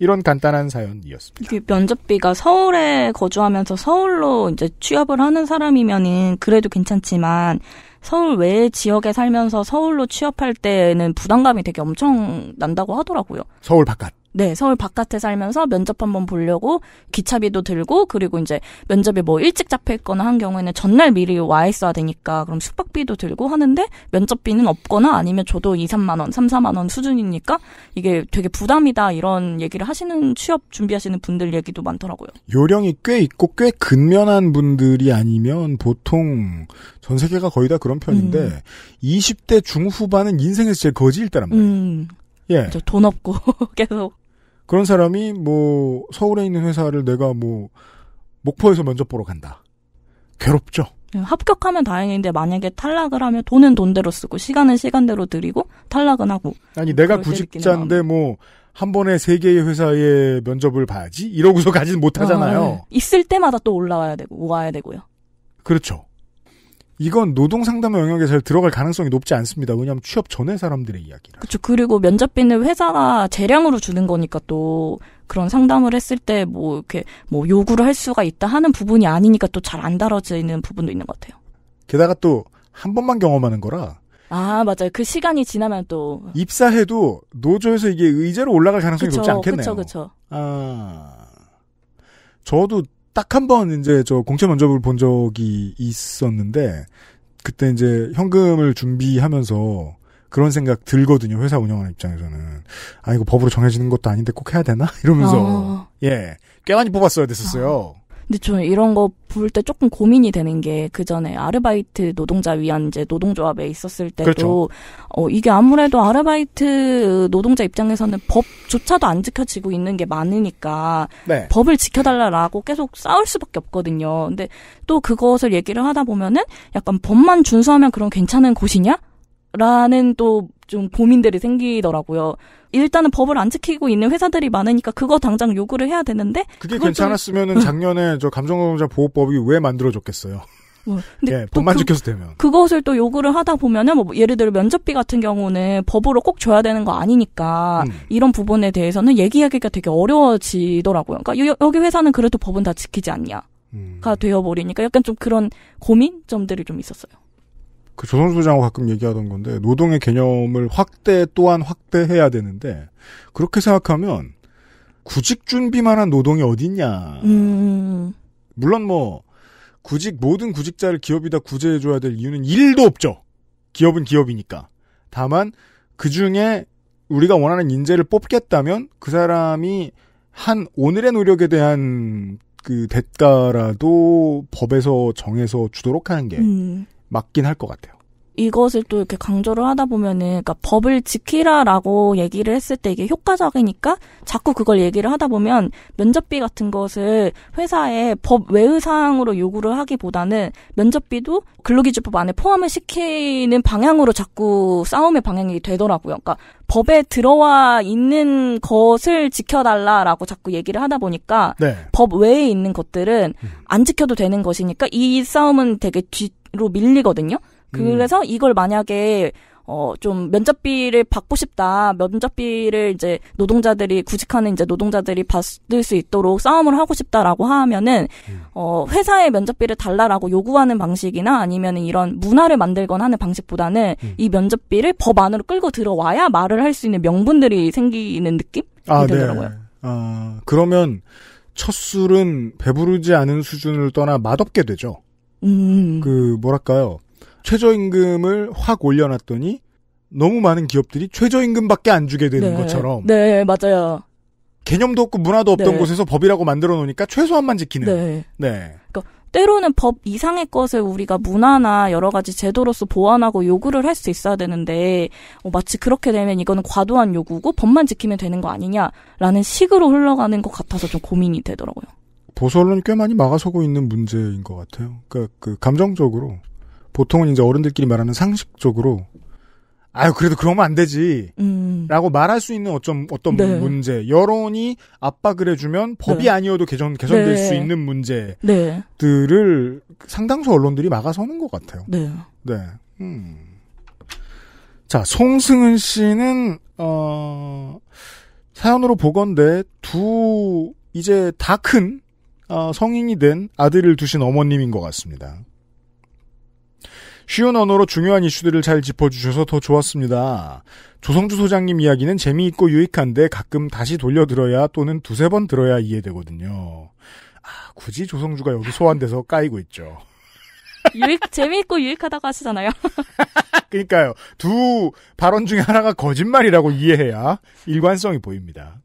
이런 간단한 사연이었습니다. 면접비가 서울에 거주하면서 서울로 이제 취업을 하는 사람이면은 그래도 괜찮지만 서울 외 지역에 살면서 서울로 취업할 때는 부담감이 되게 엄청 난다고 하더라고요. 서울 바깥. 네, 서울 바깥에 살면서 면접 한번 보려고 기차비도 들고 그리고 이제 면접에뭐 일찍 잡혀 있거나 한 경우에는 전날 미리 와 있어야 되니까 그럼 숙박비도 들고 하는데 면접비는 없거나 아니면 저도 2, 3만 원, 3, 4만 원 수준이니까 이게 되게 부담이다 이런 얘기를 하시는 취업 준비하시는 분들 얘기도 많더라고요. 요령이 꽤 있고 꽤 근면한 분들이 아니면 보통 전 세계가 거의 다 그런 편인데 음. 20대 중후반은 인생에서 제일 거지일 때란 말이에요. 음. 예. 돈 없고 계속. 그런 사람이 뭐 서울에 있는 회사를 내가 뭐 목포에서 면접 보러 간다. 괴롭죠. 네, 합격하면 다행인데 만약에 탈락을 하면 돈은 돈대로 쓰고 시간은 시간대로 드리고 탈락은 하고. 아니 내가 구직자인데 뭐 한 번에 세 개의 회사에 면접을 봐야지 이러고서 가진 못하잖아요. 아, 네. 있을 때마다 또 올라와야 되고 와야 되고요. 그렇죠. 이건 노동 상담의 영역에 잘 들어갈 가능성이 높지 않습니다. 왜냐하면 취업 전에 사람들의 이야기라. 그렇죠. 그리고 면접비는 회사가 재량으로 주는 거니까 또 그런 상담을 했을 때 뭐 이렇게 뭐 요구를 할 수가 있다 하는 부분이 아니니까 또 잘 안 다뤄지는 부분도 있는 것 같아요. 게다가 또 한 번만 경험하는 거라. 아 맞아요. 그 시간이 지나면 또 입사해도 노조에서 이게 의제로 올라갈 가능성이 그쵸, 높지 않겠네요. 그렇죠, 그렇죠. 아 저도 딱한번 이제 저 공채 면접을 본 적이 있었는데 그때 이제 현금을 준비하면서 그런 생각 들거든요. 회사 운영하는 입장에서는. 아, 이거 법으로 정해지는 것도 아닌데 꼭 해야 되나? 이러면서. 어. 예. 꽤 많이 뽑았어야 됐었어요. 어. 근데 저는 이런 거 부를 때 조금 고민이 되는 게 그 전에 아르바이트 노동자 위한 이제 노동조합에 있었을 때도 그렇죠. 어, 이게 아무래도 아르바이트 노동자 입장에서는 법조차도 안 지켜지고 있는 게 많으니까 네. 법을 지켜달라라고 계속 싸울 수밖에 없거든요. 근데 또 그것을 얘기를 하다 보면은 약간 법만 준수하면 그럼 괜찮은 곳이냐? 라는 또 좀 고민들이 생기더라고요. 일단은 법을 안 지키고 있는 회사들이 많으니까 그거 당장 요구를 해야 되는데 그게 괜찮았으면은 작년에 저 감정노동자 보호법이 왜 만들어졌겠어요? 뭐, 근데 예, 법만 그, 지켜서 되면 그것을 또 요구를 하다 보면은 뭐 예를 들어 면접비 같은 경우는 법으로 꼭 줘야 되는 거 아니니까 음. 이런 부분에 대해서는 얘기하기가 되게 어려워지더라고요. 그러니까 여, 기 회사는 그래도 법은 다 지키지 않냐가 음. 되어버리니까 약간 좀 그런 고민점들이 좀 있었어요. 그 조선소 장하고 가끔 얘기하던 건데 노동의 개념을 확대 또한 확대해야 되는데 그렇게 생각하면 구직 준비만한 노동이 어딨냐. 음. 물론 뭐 구직 모든 구직자를 기업이 다 구제해 줘야 될 이유는 일도 없죠. 기업은 기업이니까. 다만 그 중에 우리가 원하는 인재를 뽑겠다면 그 사람이 한 오늘의 노력에 대한 그 대가라도 법에서 정해서 주도록 하는 게 음. 맞긴 할 것 같아요. 이것을 또 이렇게 강조를 하다 보면은 그니까 법을 지키라라고 얘기를 했을 때 이게 효과적이니까 자꾸 그걸 얘기를 하다 보면 면접비 같은 것을 회사에 법 외의 사항으로 요구를 하기보다는 면접비도 근로기준법 안에 포함을 시키는 방향으로 자꾸 싸움의 방향이 되더라고요. 그러니까 법에 들어와 있는 것을 지켜달라라고 자꾸 얘기를 하다 보니까 네. 법 외에 있는 것들은 음. 안 지켜도 되는 것이니까 이 싸움은 되게 뒤로 밀리거든요. 음. 그래서 음. 이걸 만약에 어, 좀 면접비를 받고 싶다. 면접비를 이제 노동자들이, 구직하는 이제 노동자들이 받을 수 있도록 싸움을 하고 싶다라고 하면은, 음. 어, 회사에 면접비를 달라라고 요구하는 방식이나 아니면 이런 문화를 만들거나 하는 방식보다는 음. 이 면접비를 법 안으로 끌고 들어와야 말을 할 수 있는 명분들이 생기는 느낌이 아, 네. 들더라고요. 네. 어, 그러면 첫 술은 배부르지 않은 수준을 떠나 맛없게 되죠. 음. 그 뭐랄까요 최저임금을 확 올려놨더니 너무 많은 기업들이 최저임금밖에 안 주게 되는 네. 것처럼. 네 맞아요. 개념도 없고 문화도 없던 네. 곳에서 법이라고 만들어 놓으니까 최소한만 지키는. 네. 네. 그러니까 때로는 법 이상의 것을 우리가 문화나 여러 가지 제도로서 보완하고 요구를 할 수 있어야 되는데 어, 마치 그렇게 되면 이거는 과도한 요구고 법만 지키면 되는 거 아니냐라는 식으로 흘러가는 것 같아서 좀 고민이 되더라고요. 보수 언론이 꽤 많이 막아서고 있는 문제인 것 같아요. 그러니까 그 감정적으로 보통은 이제 어른들끼리 말하는 상식적으로 아유 그래도 그러면 안 되지라고 음. 말할 수 있는 어쩜 어떤 네. 문제 여론이 압박을 해주면 법이 네. 아니어도 개선 개선될 네. 수 있는 문제들을 네. 상당수 언론들이 막아서는 것 같아요. 네. 네. 음. 자 송승은 씨는 어 사연으로 보건데 두 이제 다큰 어, 성인이 된 아들을 두신 어머님인 것 같습니다. 쉬운 언어로 중요한 이슈들을 잘 짚어주셔서 더 좋았습니다. 조성주 소장님 이야기는 재미있고 유익한데 가끔 다시 돌려 들어야 또는 두세 번 들어야 이해되거든요. 아, 굳이 조성주가 여기 소환돼서 까이고 있죠. 유익, 재미있고 유익하다고 하시잖아요. 그니까요. 두 발언 중에 하나가 거짓말이라고 이해해야 일관성이 보입니다.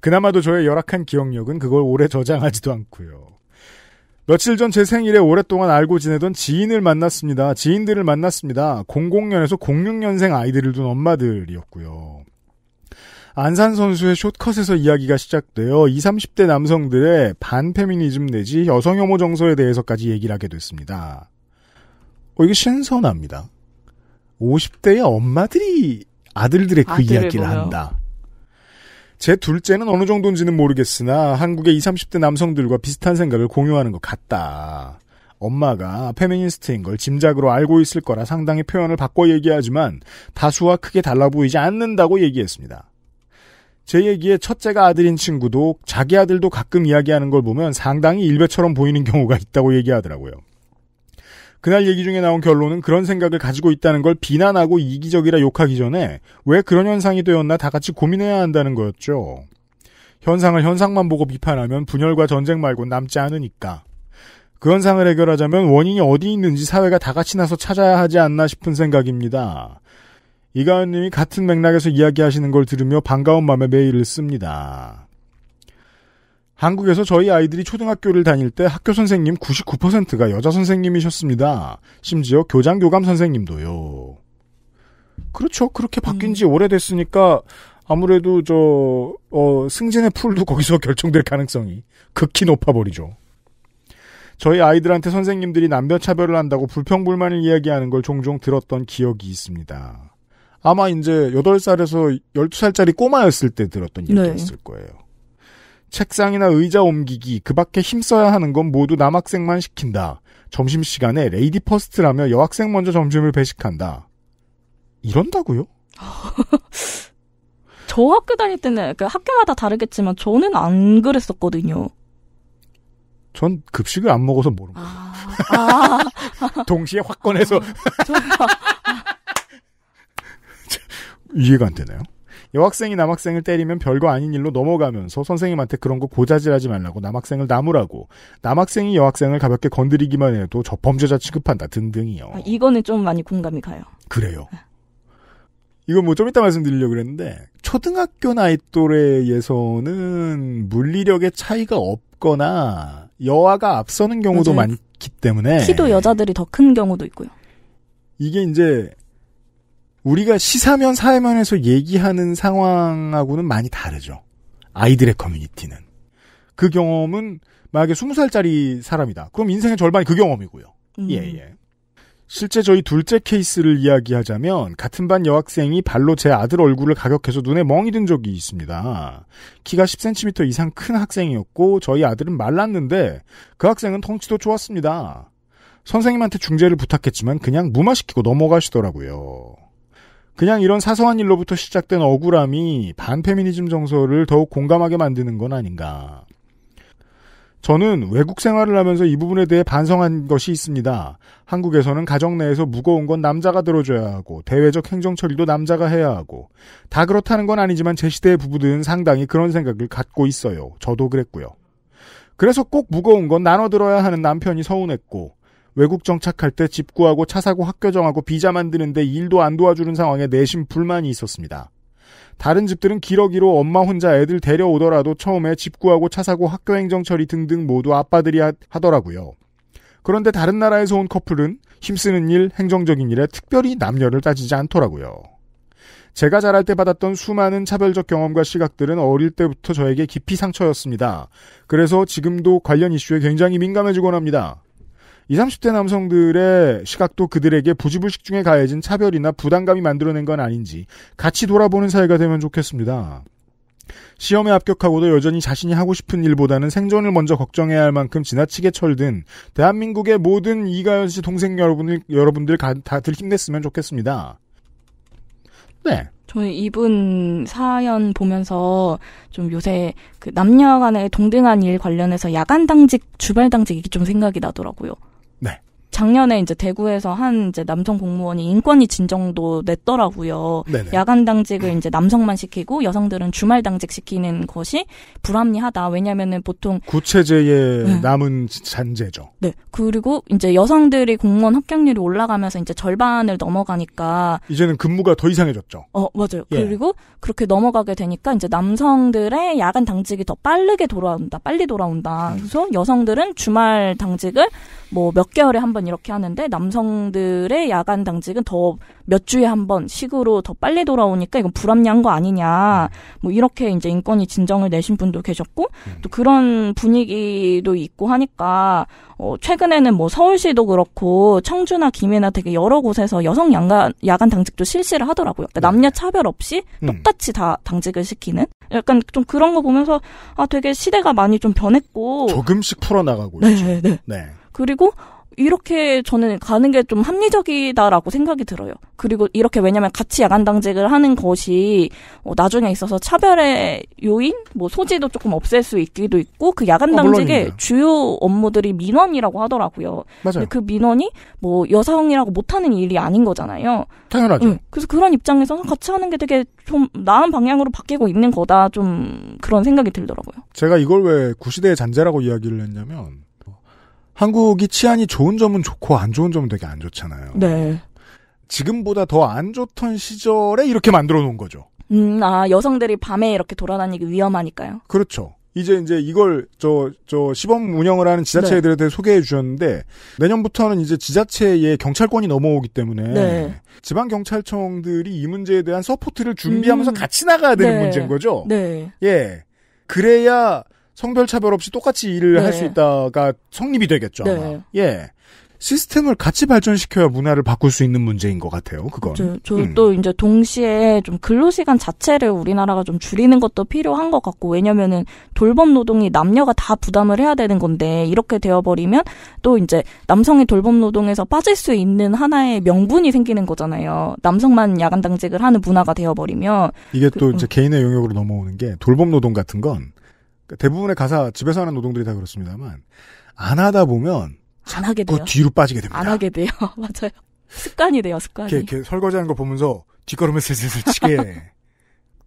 그나마도 저의 열악한 기억력은 그걸 오래 저장하지도 않고요. 며칠 전 제 생일에 오랫동안 알고 지내던 지인을 만났습니다. 지인들을 만났습니다. 00년에서 06년생 아이들을 둔 엄마들이었고요. 안산 선수의 숏컷에서 이야기가 시작되어 20, 30대 남성들의 반페미니즘 내지 여성혐오 정서에 대해서까지 얘기를 하게 됐습니다. 어, 이게 신선합니다. 50대의 엄마들이 아들들의 그 이야기를 보여. 한다. 제 둘째는 어느 정도인지는 모르겠으나 한국의 20, 30대 남성들과 비슷한 생각을 공유하는 것 같다. 엄마가 페미니스트인 걸 짐작으로 알고 있을 거라 상당히 표현을 바꿔 얘기하지만 다수와 크게 달라 보이지 않는다고 얘기했습니다. 제 얘기에 첫째가 아들인 친구도 자기 아들도 가끔 이야기하는 걸 보면 상당히 일베처럼 보이는 경우가 있다고 얘기하더라고요. 그날 얘기 중에 나온 결론은 그런 생각을 가지고 있다는 걸 비난하고 이기적이라 욕하기 전에 왜 그런 현상이 되었나 다 같이 고민해야 한다는 거였죠. 현상을 현상만 보고 비판하면 분열과 전쟁 말고 남지 않으니까. 그 현상을 해결하자면 원인이 어디 있는지 사회가 다 같이 나서 찾아야 하지 않나 싶은 생각입니다. 이가은님이 같은 맥락에서 이야기하시는 걸 들으며 반가운 마음에 메일을 씁니다. 한국에서 저희 아이들이 초등학교를 다닐 때 학교 선생님 99%가 여자 선생님이셨습니다. 심지어 교장 교감 선생님도요. 그렇죠. 그렇게 바뀐 음. 지 음. 오래됐으니까 아무래도 저 어, 승진의 풀도 거기서 결정될 가능성이 극히 높아 버리죠. 저희 아이들한테 선생님들이 남녀 차별을 한다고 불평불만을 이야기하는 걸 종종 들었던 기억이 있습니다. 아마 이제 8살에서 12살짜리 꼬마였을 때 들었던 얘기였을 네. 거예요. 책상이나 의자 옮기기, 그 밖에 힘써야 하는 건 모두 남학생만 시킨다. 점심시간에 레이디 퍼스트라며 여학생 먼저 점심을 배식한다. 이런다고요? 저 학교 다닐 때는 그 학교마다 다르겠지만 저는 안 그랬었거든요. 전 급식을 안 먹어서 모르는 거예요. 아... 아... 동시에 확 꺼내서 어, 저... 아. 이해가 안 되나요? 여학생이 남학생을 때리면 별거 아닌 일로 넘어가면서 선생님한테 그런 거 고자질하지 말라고 남학생을 나무라고 남학생이 여학생을 가볍게 건드리기만 해도 저 범죄자 취급한다 등등이요. 아, 이거는 좀 많이 공감이 가요. 그래요. 이건 뭐 좀 이따 말씀드리려고 그랬는데 초등학교 나이 또래에서는 물리력의 차이가 없거나 여아가 앞서는 경우도 많기 때문에 키도 여자들이 더 큰 경우도 있고요. 이게 이제 우리가 시사면 사회면에서 얘기하는 상황하고는 많이 다르죠. 아이들의 커뮤니티는. 그 경험은 만약에 20살짜리 사람이다. 그럼 인생의 절반이 그 경험이고요. 음. 예, 예. 실제 저희 둘째 케이스를 이야기하자면 같은 반 여학생이 발로 제 아들 얼굴을 가격해서 눈에 멍이 든 적이 있습니다. 키가 10cm 이상 큰 학생이었고 저희 아들은 말랐는데 그 학생은 통치도 좋았습니다. 선생님한테 중재를 부탁했지만 그냥 무마시키고 넘어가시더라고요. 그냥 이런 사소한 일로부터 시작된 억울함이 반페미니즘 정서를 더욱 공감하게 만드는 건 아닌가. 저는 외국 생활을 하면서 이 부분에 대해 반성한 것이 있습니다. 한국에서는 가정 내에서 무거운 건 남자가 들어줘야 하고 대외적 행정 처리도 남자가 해야 하고 다 그렇다는 건 아니지만 제 시대의 부부들은 상당히 그런 생각을 갖고 있어요. 저도 그랬고요. 그래서 꼭 무거운 건 나눠 들어야 하는 남편이 서운했고 외국 정착할 때 집 구하고 차 사고 학교 정하고 비자 만드는데 일도 안 도와주는 상황에 내심 불만이 있었습니다. 다른 집들은 기러기로 엄마 혼자 애들 데려오더라도 처음에 집 구하고 차 사고 학교 행정 처리 등등 모두 아빠들이 하, 하더라고요. 그런데 다른 나라에서 온 커플은 힘쓰는 일, 행정적인 일에 특별히 남녀를 따지지 않더라고요. 제가 자랄 때 받았던 수많은 차별적 경험과 시각들은 어릴 때부터 저에게 깊이 상처였습니다. 그래서 지금도 관련 이슈에 굉장히 민감해지곤 합니다. 20, 30대 남성들의 시각도 그들에게 부지불식 중에 가해진 차별이나 부담감이 만들어낸 건 아닌지 같이 돌아보는 사회가 되면 좋겠습니다. 시험에 합격하고도 여전히 자신이 하고 싶은 일보다는 생존을 먼저 걱정해야 할 만큼 지나치게 철든 대한민국의 모든 이가연 씨 동생 여러분, 여러분들 다들 힘냈으면 좋겠습니다. 네. 저는 이분 사연 보면서 좀 요새 그 남녀 간의 동등한 일 관련해서 야간 당직, 주말 당직 이게 좀 생각이 나더라고요. 작년에 이제 대구에서 한 이제 남성 공무원이 인권위 진정도 냈더라고요. 네네. 야간 당직을 이제 남성만 시키고 여성들은 주말 당직 시키는 것이 불합리하다. 왜냐면은 보통 구체제의 네. 남은 잔재죠. 네. 그리고 이제 여성들이 공무원 합격률이 올라가면서 이제 절반을 넘어가니까 이제는 근무가 더 이상해졌죠. 어, 맞아요. 예. 그리고 그렇게 넘어가게 되니까 이제 남성들의 야간 당직이 더 빠르게 돌아온다. 빨리 돌아온다. 음. 그래서 여성들은 주말 당직을 뭐몇 개월에 한 번 이렇게 하는데 남성들의 야간 당직은 더 몇 주에 한 번 식으로 더 빨리 돌아오니까 이건 불합리한 거 아니냐 뭐 이렇게 이제 인권이 진정을 내신 분도 계셨고 또 그런 분위기도 있고 하니까 어 최근에는 뭐 서울시도 그렇고 청주나 김해나 되게 여러 곳에서 여성 야간 야간 당직도 실시를 하더라고요. 그러니까 네. 남녀 차별 없이 음. 똑같이 다 당직을 시키는 약간 좀 그런 거 보면서 아 되게 시대가 많이 좀 변했고 조금씩 풀어나가고 네, 있죠. 네. 네. 그리고 이렇게 저는 가는 게 좀 합리적이다라고 생각이 들어요. 그리고 이렇게 왜냐면 같이 야간당직을 하는 것이 어, 나중에 있어서 차별의 요인, 뭐 소지도 조금 없앨 수 있기도 있고 그 야간당직의 어, 주요 업무들이 민원이라고 하더라고요. 맞아요. 그 민원이 뭐 여성이라고 못하는 일이 아닌 거잖아요. 당연하죠. 응. 음, 그래서 그런 입장에서는 같이 하는 게 되게 좀 나은 방향으로 바뀌고 있는 거다 좀 그런 생각이 들더라고요. 제가 이걸 왜 구시대의 잔재라고 이야기를 했냐면 한국이 치안이 좋은 점은 좋고 안 좋은 점은 되게 안 좋잖아요. 네. 지금보다 더 안 좋던 시절에 이렇게 만들어 놓은 거죠. 음, 아, 여성들이 밤에 이렇게 돌아다니기 위험하니까요. 그렇죠. 이제 이제 이걸 저, 저 시범 운영을 하는 지자체들에 대해 네. 소개해 주셨는데 내년부터는 이제 지자체에 경찰권이 넘어오기 때문에 네. 지방 경찰청들이 이 문제에 대한 서포트를 준비하면서 음. 같이 나가야 되는 네. 문제인 거죠. 네. 예. 그래야 성별 차별 없이 똑같이 일을 네. 할수 있다가 성립이 되겠죠. 네. 예. 시스템을 같이 발전시켜야 문화를 바꿀 수 있는 문제인 것 같아요. 그건. 저또 음. 이제 동시에 좀 근로시간 자체를 우리나라가 좀 줄이는 것도 필요한 것 같고 왜냐면은 돌봄 노동이 남녀가 다 부담을 해야 되는 건데 이렇게 되어버리면 또 이제 남성이 돌봄 노동에서 빠질 수 있는 하나의 명분이 생기는 거잖아요. 남성만 야간 당직을 하는 문화가 되어버리면 이게 그 또 음. 이제 음. 개인의 용역으로 넘어오는 게 돌봄 노동 같은 건 그러니까 대부분의 가사 집에서 하는 노동들이 다 그렇습니다만 안 하다 보면 안 하게 돼요. 뒤로 빠지게 됩니다. 안 하게 돼요. 맞아요. 습관이 돼요. 습관이. 이렇게, 이렇게 설거지하는 거 보면서 뒷걸음을 슬슬슬 치게.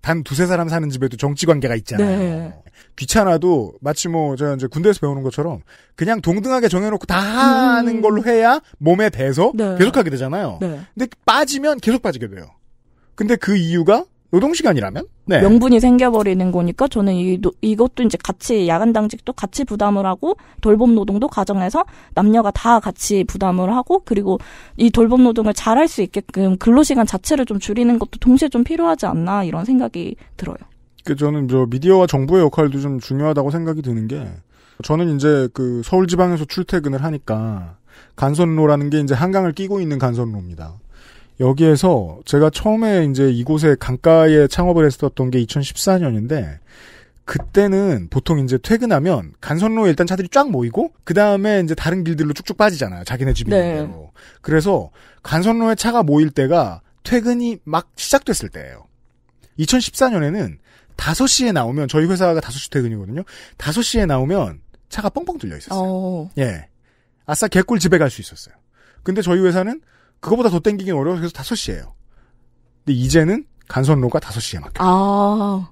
단 두세 사람 사는 집에도 정치 관계가 있잖아요. 네. 귀찮아도 마치 뭐 제가 이제 군대에서 배우는 것처럼 그냥 동등하게 정해놓고 다 하는 음. 걸로 해야 몸에 배서 네. 계속하게 되잖아요. 네. 근데 빠지면 계속 빠지게 돼요. 근데 그 이유가 노동 시간이라면 네. 명분이 생겨버리는 거니까 저는 이, 이것도 이제 같이 야간 당직도 같이 부담을 하고 돌봄 노동도 가정에서 남녀가 다 같이 부담을 하고 그리고 이 돌봄 노동을 잘할 수 있게끔 근로 시간 자체를 좀 줄이는 것도 동시에 좀 필요하지 않나 이런 생각이 들어요. 그 저는 저 미디어와 정부의 역할도 좀 중요하다고 생각이 드는 게 저는 이제 그 서울 지방에서 출퇴근을 하니까 간선로라는 게 이제 한강을 끼고 있는 간선로입니다. 여기에서 제가 처음에 이제 이곳에 강가에 창업을 했었던 게 2014년인데 그때는 보통 이제 퇴근하면 간선로에 일단 차들이 쫙 모이고 그 다음에 이제 다른 길들로 쭉쭉 빠지잖아요. 자기네 집이 네. 그래서 간선로에 차가 모일 때가 퇴근이 막 시작됐을 때예요. 2014년에는 5시에 나오면 저희 회사가 5시 퇴근이거든요. 5시에 나오면 차가 뻥뻥 뚫려 있었어요. 오. 어. 예. 아싸 개꿀 집에 갈 수 있었어요. 근데 저희 회사는 그거보다 더 땡기긴 어려워서 그래서 5시예요. 근데 이제는 간선로가 5시에 막혀요. 아.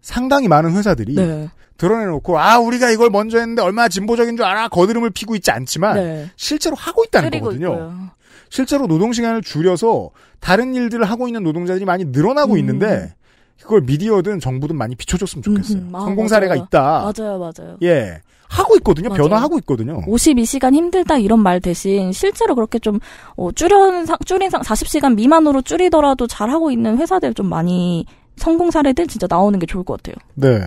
상당히 많은 회사들이 네. 드러내놓고 아 우리가 이걸 먼저 했는데 얼마나 진보적인 줄 알아 거드름을 피고 있지 않지만 네. 실제로 하고 있다는 거거든요. 있고요. 실제로 노동 시간을 줄여서 다른 일들을 하고 있는 노동자들이 많이 늘어나고 음. 있는데 그걸 미디어든 정부든 많이 비춰줬으면 좋겠어요. 음. 음. 아, 성공 사례가 있다. 맞아요, 맞아요. 예, 하고 있거든요. 맞아요. 변화하고 있거든요. 52시간 힘들다 이런 말 대신 실제로 그렇게 좀 어, 줄연 줄인 40시간 미만으로 줄이더라도 잘 하고 있는 회사들 좀 많이 성공 사례들 진짜 나오는 게 좋을 것 같아요. 네.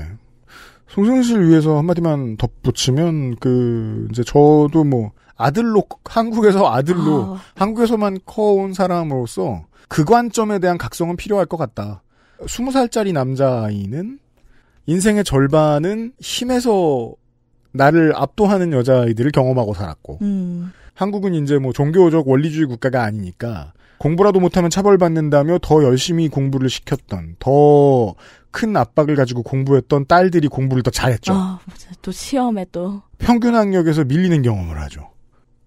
송승실 위해서 한마디만 덧붙이면 그 이제 저도 뭐 아들로 한국에서 아들로 아... 한국에서만 커온 사람으로서 그 관점에 대한 각성은 필요할 것 같다. 20살짜리 남자아이는 인생의 절반은 힘에서 나를 압도하는 여자아이들을 경험하고 살았고 음. 한국은 이제 뭐 종교적 원리주의 국가가 아니니까 공부라도 못하면 차벌받는다며 더 열심히 공부를 시켰던 더 큰 압박을 가지고 공부했던 딸들이 공부를 더 잘했죠. 아, 또 시험에 또 평균 학력에서 밀리는 경험을 하죠.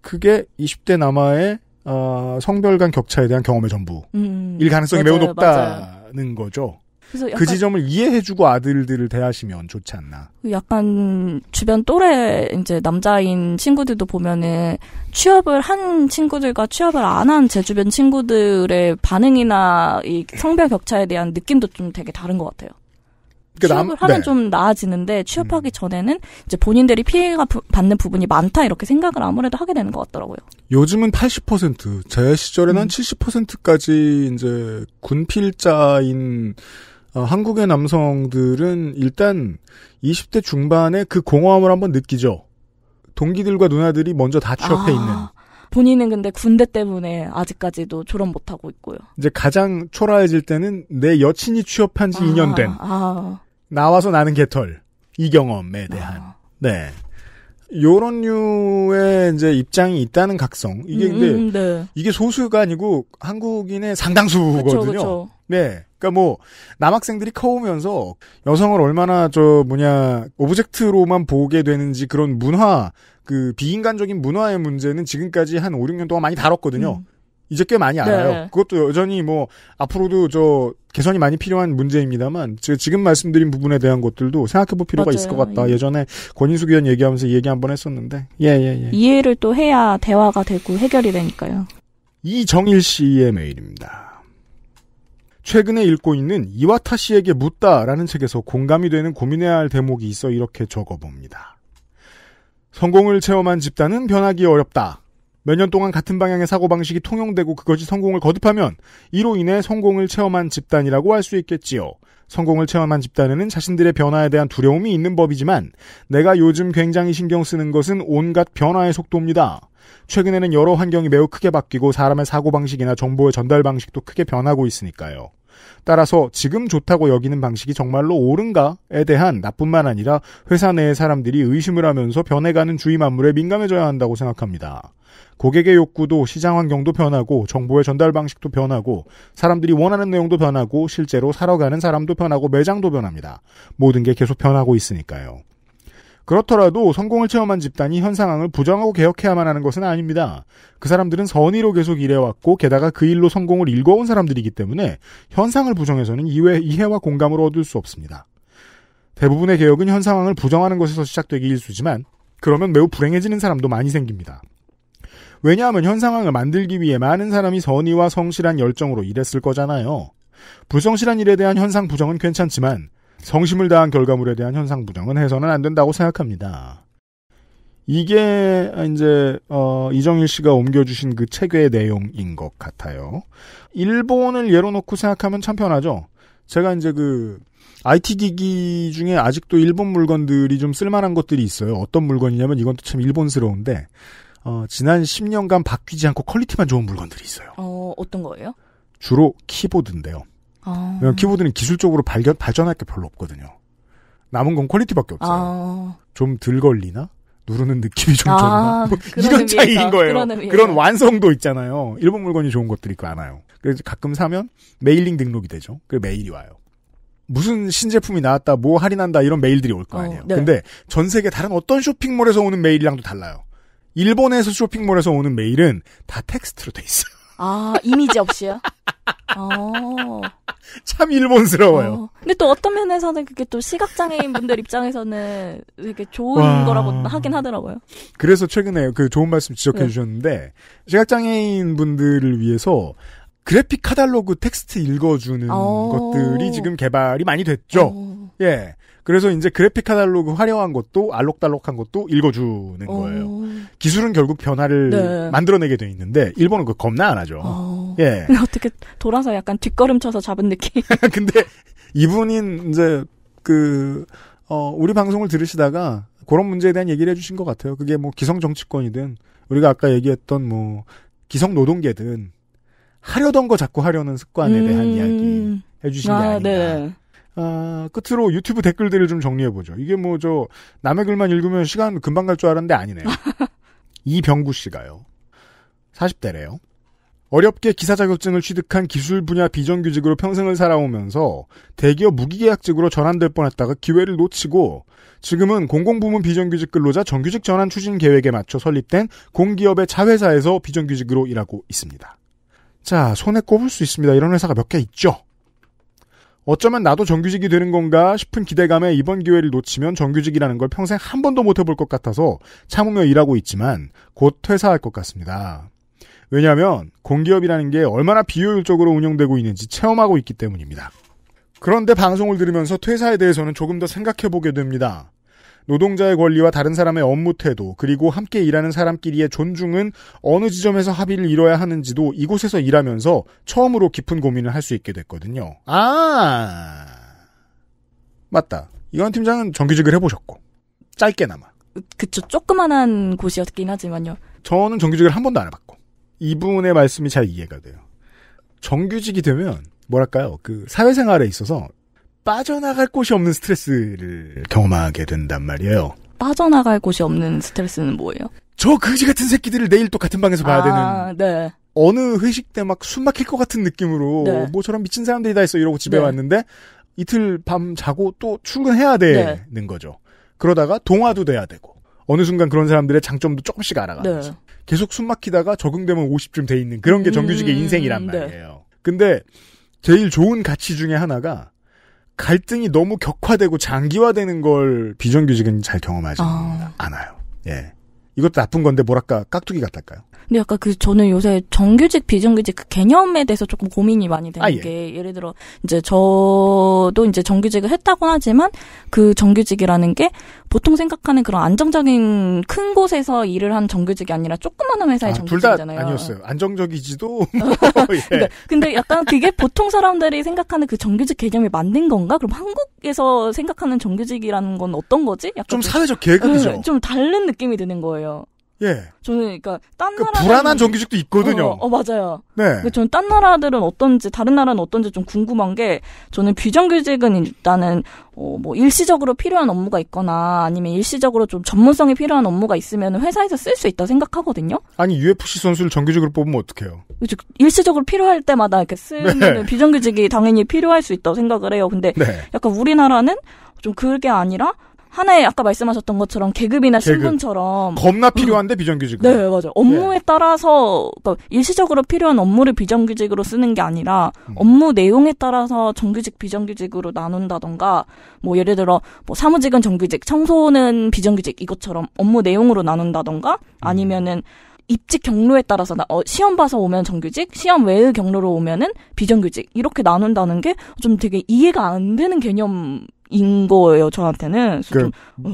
그게 20대 남아의 어, 성별 간 격차에 대한 경험의 전부일 음, 음. 가능성이 맞아요, 매우 높다는 맞아요. 거죠. 그래서 그 지점을 이해해주고 아들들을 대하시면 좋지 않나. 그 약간 주변 또래 이제 남자인 친구들도 보면은 취업을 한 친구들과 취업을 안 한 제 주변 친구들의 반응이나 이 성별 격차에 대한 느낌도 좀 되게 다른 것 같아요. 그러 그러니까 취업을 하면 네. 좀 나아지는데 취업하기 음. 전에는 이제 본인들이 피해가 부, 받는 부분이 많다 이렇게 생각을 아무래도 하게 되는 것 같더라고요. 요즘은 80%제 시절에는 음. 70%까지 이제 군필자인 어, 한국의 남성들은 일단 20대 중반에 그 공허함을 한번 느끼죠. 동기들과 누나들이 먼저 다 취업해 아, 있는. 본인은 근데 군대 때문에 아직까지도 졸업 못하고 있고요. 이제 가장 초라해질 때는 내 여친이 취업한 지 아, 2년 된. 아. 나와서 나는 개털. 이 경험에 대한. 아. 네. 요런 류의 이제 입장이 있다는 각성. 이게 음, 근데 음, 네. 이게 소수가 아니고 한국인의 상당수거든요. 그쵸, 그쵸. 네. 그러니까 뭐 남학생들이 커오면서 여성을 얼마나 저 뭐냐 오브젝트로만 보게 되는지 그런 문화 그 비인간적인 문화의 문제는 지금까지 한 5, 6년 동안 많이 다뤘거든요. 음. 이제 꽤 많이 알아요. 네. 그것도 여전히 뭐 앞으로도 저 개선이 많이 필요한 문제입니다만 지금 말씀드린 부분에 대한 것들도 생각해 볼 필요가 맞아요. 있을 것 같다. 예. 전에 권인숙 의원 얘기하면서 얘기 한번 했었는데 예예예. 예, 예. 이해를 또 해야 대화가 되고 해결이 되니까요. 이정일 씨의 메일입니다. 최근에 읽고 있는 이와타 씨에게 묻다라는 책에서 공감이 되는 고민해야 할 대목이 있어 이렇게 적어봅니다. 성공을 체험한 집단은 변하기 어렵다. 몇 년 동안 같은 방향의 사고방식이 통용되고 그것이 성공을 거듭하면 이로 인해 성공을 체험한 집단이라고 할 수 있겠지요. 성공을 체험한 집단에는 자신들의 변화에 대한 두려움이 있는 법이지만 내가 요즘 굉장히 신경 쓰는 것은 온갖 변화의 속도입니다. 최근에는 여러 환경이 매우 크게 바뀌고 사람의 사고방식이나 정보의 전달 방식도 크게 변하고 있으니까요. 따라서 지금 좋다고 여기는 방식이 정말로 옳은가에 대한 나뿐만 아니라 회사 내의 사람들이 의심을 하면서 변해가는 주위 만물에 민감해져야 한다고 생각합니다. 고객의 욕구도 시장 환경도 변하고 정보의 전달 방식도 변하고 사람들이 원하는 내용도 변하고 실제로 살아가는 사람도 변하고 매장도 변합니다. 모든 게 계속 변하고 있으니까요. 그렇더라도 성공을 체험한 집단이 현 상황을 부정하고 개혁해야만 하는 것은 아닙니다. 그 사람들은 선의로 계속 일해왔고 게다가 그 일로 성공을 일궈온 사람들이기 때문에 현상을 부정해서는 이해, 이해와 공감을 얻을 수 없습니다. 대부분의 개혁은 현 상황을 부정하는 것에서 시작되기 일쑤지만 그러면 매우 불행해지는 사람도 많이 생깁니다. 왜냐하면 현 상황을 만들기 위해 많은 사람이 선의와 성실한 열정으로 일했을 거잖아요. 불성실한 일에 대한 현상 부정은 괜찮지만 성심을 다한 결과물에 대한 현상 부정은 해서는 안 된다고 생각합니다. 이게 이제 어, 이정일 씨가 옮겨주신 그 책의 내용인 것 같아요. 일본을 예로 놓고 생각하면 참 편하죠. 제가 이제 그 IT 기기 중에 아직도 일본 물건들이 좀 쓸만한 것들이 있어요. 어떤 물건이냐면 이건 또 참 일본스러운데 어, 지난 10년간 바뀌지 않고 퀄리티만 좋은 물건들이 있어요. 어, 어떤 거예요? 주로 키보드인데요. 어. 키보드는 기술적으로 발견, 발전할 게 별로 없거든요. 남은 건 퀄리티밖에 없어요. 어. 좀덜 걸리나? 누르는 느낌이 좀 아, 좋나? 뭐 이런 차이인 의미에서, 거예요. 그런, 그런, 완성도 있잖아요. 일본 물건이 좋은 것들이 많아요. 그래서 가끔 사면 메일링 등록이 되죠. 그 메일이 와요. 무슨 신제품이 나왔다, 뭐 할인한다 이런 메일들이 올거 어, 아니에요. 어, 네. 근데 전 세계 다른 어떤 쇼핑몰에서 오는 메일이랑도 달라요. 일본에서 쇼핑몰에서 오는 메일은 다 텍스트로 돼 있어요. 아, 이미지 없이요? 어. 참 일본스러워요. 어. 근데 또 어떤 면에서는 그게 또 시각장애인 분들 입장에서는 이렇게 좋은 와... 거라고 하긴 하더라고요. 그래서 최근에 그 좋은 말씀 지적해 네. 주셨는데, 시각장애인 분들을 위해서 그래픽 카달로그 텍스트 읽어주는 오... 어. 것들이 지금 개발이 많이 됐죠. 오... 어. 예. 그래서 이제 그래픽 카탈로그 화려한 것도 알록달록한 것도 읽어주는 어. 거예요. 오. 기술은 결국 변화를 네. 만들어내게 돼 있는데 일본은 그 겁나 안 하죠. 오. 어. 예. 어떻게 돌아서 약간 뒷걸음쳐서 잡은 느낌. 근데 이분인 이제 그 어, 우리 방송을 들으시다가 그런 문제에 대한 얘기를 해주신 것 같아요. 그게 뭐 기성 정치권이든 우리가 아까 얘기했던 뭐 기성 노동계든 하려던 거 자꾸 하려는 습관에 대한 음. 이야기 해주신 게 아, 아닌가. 네. 아, 끝으로 유튜브 댓글들을 좀 정리해보죠. 이게 뭐 저 남의 글만 읽으면 시간 금방 갈 줄 알았는데 아니네요. 이병구 씨가요. 40대래요. 어렵게 기사 자격증을 취득한 기술 분야 비정규직으로 평생을 살아오면서 대기업 무기계약직으로 전환될 뻔했다가 기회를 놓치고 지금은 공공부문 비정규직 근로자 정규직 전환 추진 계획에 맞춰 설립된 공기업의 자회사에서 비정규직으로 일하고 있습니다. 자, 손에 꼽을 수 있습니다. 이런 회사가 몇 개 있죠? 어쩌면 나도 정규직이 되는 건가 싶은 기대감에 이번 기회를 놓치면 정규직이라는 걸 평생 한 번도 못 해볼 것 같아서 참으며 일하고 있지만 곧 퇴사할 것 같습니다. 왜냐하면 공기업이라는 게 얼마나 비효율적으로 운영되고 있는지 체험하고 있기 때문입니다. 그런데 방송을 들으면서 퇴사에 대해서는 조금 더 생각해보게 됩니다. 노동자의 권리와 다른 사람의 업무 태도, 그리고 함께 일하는 사람끼리의 존중은 어느 지점에서 합의를 이뤄야 하는지도 이곳에서 일하면서 처음으로 깊은 고민을 할 수 있게 됐거든요. 아! 맞다. 이건 팀장은 정규직을 해보셨고. 짧게나마. 그쵸. 조그만한 곳이었긴 하지만요. 저는 정규직을 한 번도 안 해봤고. 이분의 말씀이 잘 이해가 돼요. 정규직이 되면, 뭐랄까요. 그, 사회생활에 있어서 빠져나갈 곳이 없는 스트레스를 경험하게 된단 말이에요. 빠져나갈 곳이 없는 스트레스는 뭐예요? 저그지 같은 새끼들을 내일 또 같은 방에서 봐야 아, 되는. 네. 어느 회식 때 막 숨 막힐 것 같은 느낌으로 네. 뭐처럼 미친 사람들이 다 있어 이러고 집에 네. 왔는데 이틀 밤 자고 또 출근해야 네. 되는 네. 거죠. 그러다가 동화도 돼야 되고 어느 순간 그런 사람들의 장점도 조금씩 알아가면서 네. 계속 숨 막히다가 적응되면 50쯤 돼 있는 그런 게 정규직의 음, 인생이란 네. 말이에요. 근데 제일 좋은 가치 중에 하나가 갈등이 너무 격화되고 장기화되는 걸 비정규직은 잘 경험하지 어. 않아요. 예. 이것도 나쁜 건데 뭐랄까 깍두기 같달까요? 근데 약간 그 저는 요새 정규직 비정규직 그 개념에 대해서 조금 고민이 많이 되는 아, 예. 게 예를 들어 이제 저도 이제 정규직을 했다곤 하지만 그 정규직이라는 게 보통 생각하는 그런 안정적인 큰 곳에서 일을 한 정규직이 아니라 조그마한 회사의 아, 정규직이잖아요. 아니었어요. 안정적이지도. 예. 근데, 근데 약간 그게 보통 사람들이 생각하는 그 정규직 개념이 맞는 건가? 그럼 한국에서 생각하는 정규직이라는 건 어떤 거지? 약간 좀 그 사회적 계급이죠. 좀 다른 느낌이 드는 거예요. 예. 저는 그니까딴 그 나라 불안한 정규직도 있거든요. 어, 어 맞아요. 네. 근데 저는 딴 나라들은 어떤지 다른 나라는 어떤지 좀 궁금한 게 저는 비정규직은 일단은 어, 뭐 일시적으로 필요한 업무가 있거나 아니면 일시적으로 좀 전문성이 필요한 업무가 있으면 회사에서 쓸 수 있다고 생각하거든요. 아니 UFC 선수를 정규직으로 뽑으면 어떡해요? 일시적으로 필요할 때마다 이렇게 쓰면 네. 비정규직이 당연히 필요할 수 있다고 생각을 해요. 근데 네. 약간 우리나라는 좀 그게 아니라 하나의 아까 말씀하셨던 것처럼 계급이나 계급. 신분처럼 겁나 음. 필요한데 비정규직. 네, 맞아요. 업무에 네. 따라서 그러니까 일시적으로 필요한 업무를 비정규직으로 쓰는 게 아니라 음. 업무 내용에 따라서 정규직 비정규직으로 나눈다던가 뭐 예를 들어 뭐 사무직은 정규직, 청소는 비정규직 이것처럼 업무 내용으로 나눈다던가 아니면은 입직 경로에 따라서 나, 어, 시험 봐서 오면 정규직, 시험 외의 경로로 오면은 비정규직 이렇게 나눈다는 게 좀 되게 이해가 안 되는 개념 인 거예요 저한테는. 그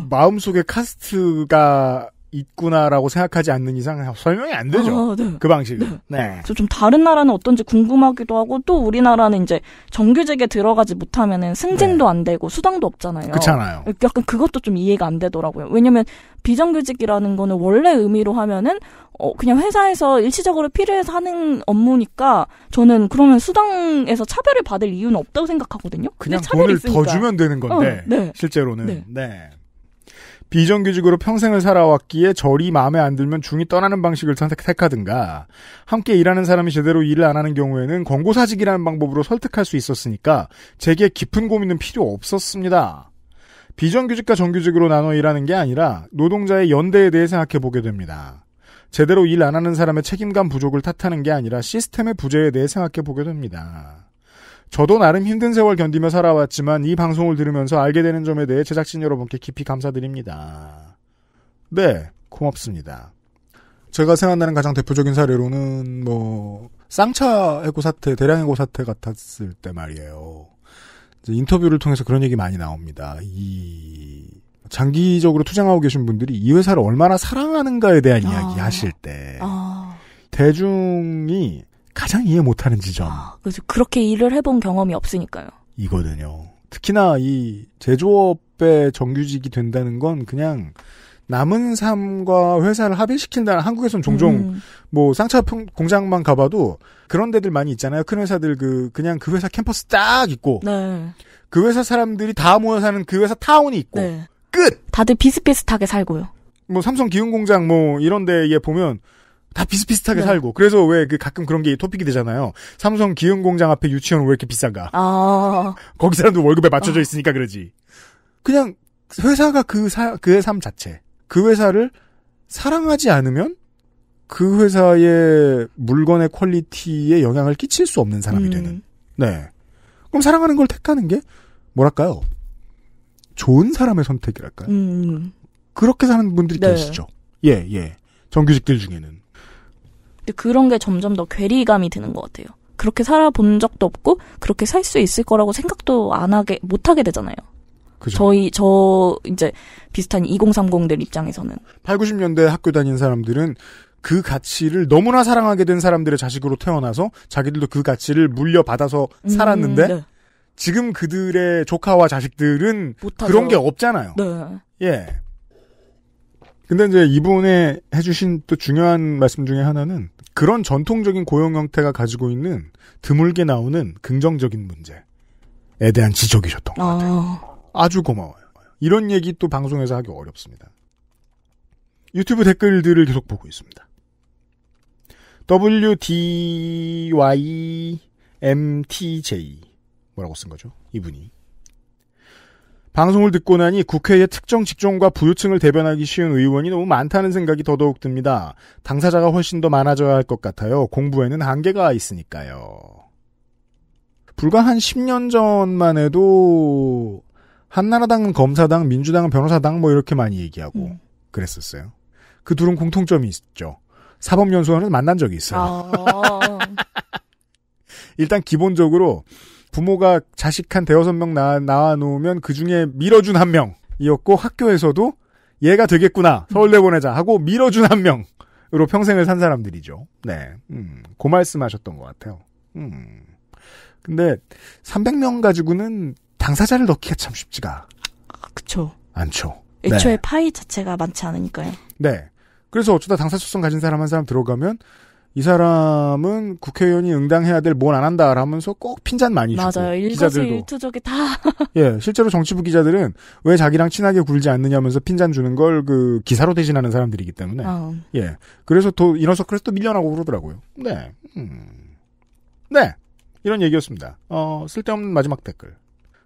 마음속에 카스트가 있구나라고 생각하지 않는 이상 설명이 안 되죠. 아, 네. 그 방식은. 네. 네. 좀 다른 나라는 어떤지 궁금하기도 하고 또 우리나라는 이제 정규직에 들어가지 못하면은 승진도 네. 안 되고 수당도 없잖아요. 그렇잖아요. 약간 그것도 좀 이해가 안 되더라고요. 왜냐면 비정규직이라는 거는 원래 의미로 하면은 어 그냥 회사에서 일시적으로 필요해서 하는 업무니까 저는 그러면 수당에서 차별을 받을 이유는 없다고 생각하거든요. 그냥 차별 돈을 있으니까. 더 주면 되는 건데 어, 네. 실제로는. 네. 네. 비정규직으로 평생을 살아왔기에 절이 마음에 안 들면 중이 떠나는 방식을 선택하든가 함께 일하는 사람이 제대로 일을 안 하는 경우에는 권고사직이라는 방법으로 설득할 수 있었으니까 제게 깊은 고민은 필요 없었습니다. 비정규직과 정규직으로 나눠 일하는 게 아니라 노동자의 연대에 대해 생각해 보게 됩니다. 제대로 일 안 하는 사람의 책임감 부족을 탓하는 게 아니라 시스템의 부재에 대해 생각해 보게 됩니다. 저도 나름 힘든 세월 견디며 살아왔지만 이 방송을 들으면서 알게 되는 점에 대해 제작진 여러분께 깊이 감사드립니다. 네, 고맙습니다. 제가 생각나는 가장 대표적인 사례로는 뭐 쌍차 해고 사태, 대량 해고 사태 같았을 때 말이에요. 이제 인터뷰를 통해서 그런 얘기 많이 나옵니다. 이 장기적으로 투쟁하고 계신 분들이 이 회사를 얼마나 사랑하는가에 대한 이야기 아. 하실 때 아. 대중이 가장 이해 못하는 지점. 아, 그래서 그렇게 일을 해본 경험이 없으니까요. 이거든요. 특히나 이 제조업의 정규직이 된다는 건 그냥 남은 삶과 회사를 합의시킨다는 한국에선 종종 음. 뭐상차 공장만 가봐도 그런 데들 많이 있잖아요. 큰 회사들 그 그냥 그 회사 캠퍼스 딱 있고 네. 그 회사 사람들이 다 모여 사는 그 회사 타운이 있고 네. 끝. 다들 비슷비슷하게 살고요. 뭐 삼성 기흥 공장 뭐 이런 데에 보면 다 비슷비슷하게 네. 살고 그래서 왜 그 가끔 그런 게 토픽이 되잖아요. 삼성 기흥 공장 앞에 유치원 왜 이렇게 비싼가? 아 거기 사람들 월급에 아. 맞춰져 있으니까 그러지. 그냥 회사가 그 사, 그의 삶 자체 그 회사를 사랑하지 않으면 그 회사의 물건의 퀄리티에 영향을 끼칠 수 없는 사람이 음. 되는. 네. 그럼 사랑하는 걸 택하는 게 뭐랄까요? 좋은 사람의 선택이랄까요? 음. 그렇게 사는 분들이 네. 계시죠. 예, 예. 정규직들 중에는. 그런 게 점점 더 괴리감이 드는 것 같아요. 그렇게 살아본 적도 없고 그렇게 살 수 있을 거라고 생각도 안 하게 못 하게 되잖아요. 그죠. 저희 저 이제 비슷한 2030들 입장에서는 8, 90년대 학교 다닌 사람들은 그 가치를 너무나 사랑하게 된 사람들의 자식으로 태어나서 자기들도 그 가치를 물려받아서 음, 살았는데 음, 네. 지금 그들의 조카와 자식들은 그런 게 없잖아요. 네. 예. 근데 이제 이분의 해주신 또 중요한 말씀 중에 하나는 그런 전통적인 고용 형태가 가지고 있는 드물게 나오는 긍정적인 문제에 대한 지적이셨던 것 같아요. 어... 아주 고마워요. 이런 얘기 또 방송에서 하기 어렵습니다. 유튜브 댓글들을 계속 보고 있습니다. WDYMTJ 뭐라고 쓴 거죠? 이분이 방송을 듣고 나니 국회의 특정 직종과 부유층을 대변하기 쉬운 의원이 너무 많다는 생각이 더더욱 듭니다. 당사자가 훨씬 더 많아져야 할 것 같아요. 공부에는 한계가 있으니까요. 불과 한 10년 전만 해도 한나라당은 검사당, 민주당은 변호사당 뭐 이렇게 많이 얘기하고 음. 그랬었어요. 그 둘은 공통점이 있죠. 사법연수원은 만난 적이 있어요. 아... 일단 기본적으로 부모가 자식 한 대여섯 명나와 놓으면 그 중에 밀어준 한 명이었고 학교에서도 얘가 되겠구나 서울대 보내자 하고 밀어준 한 명으로 평생을 산 사람들이죠. 네, 음, 고 그 말씀하셨던 것 같아요. 음, 근데 300명 가지고는 당사자를 넣기가 참 쉽지가 그쵸. 않죠. 네. 애초에 네. 파이 자체가 많지 않으니까요. 네. 그래서 어쩌다 당사자성 가진 사람 한 사람 들어가면 이 사람은 국회의원이 응당해야 될 뭘안 뭐 한다 라면서 꼭 핀잔 많이 주고 맞아요. 일거수일투족이 다. 예, 실제로 정치부 기자들은 왜 자기랑 친하게 굴지 않느냐면서 핀잔 주는 걸 그 기사로 대신하는 사람들이기 때문에 어. 예, 그래서 또 이너서클에서 또 밀려나고 그러더라고요. 네, 음. 네, 이런 얘기였습니다. 어, 쓸데없는 마지막 댓글.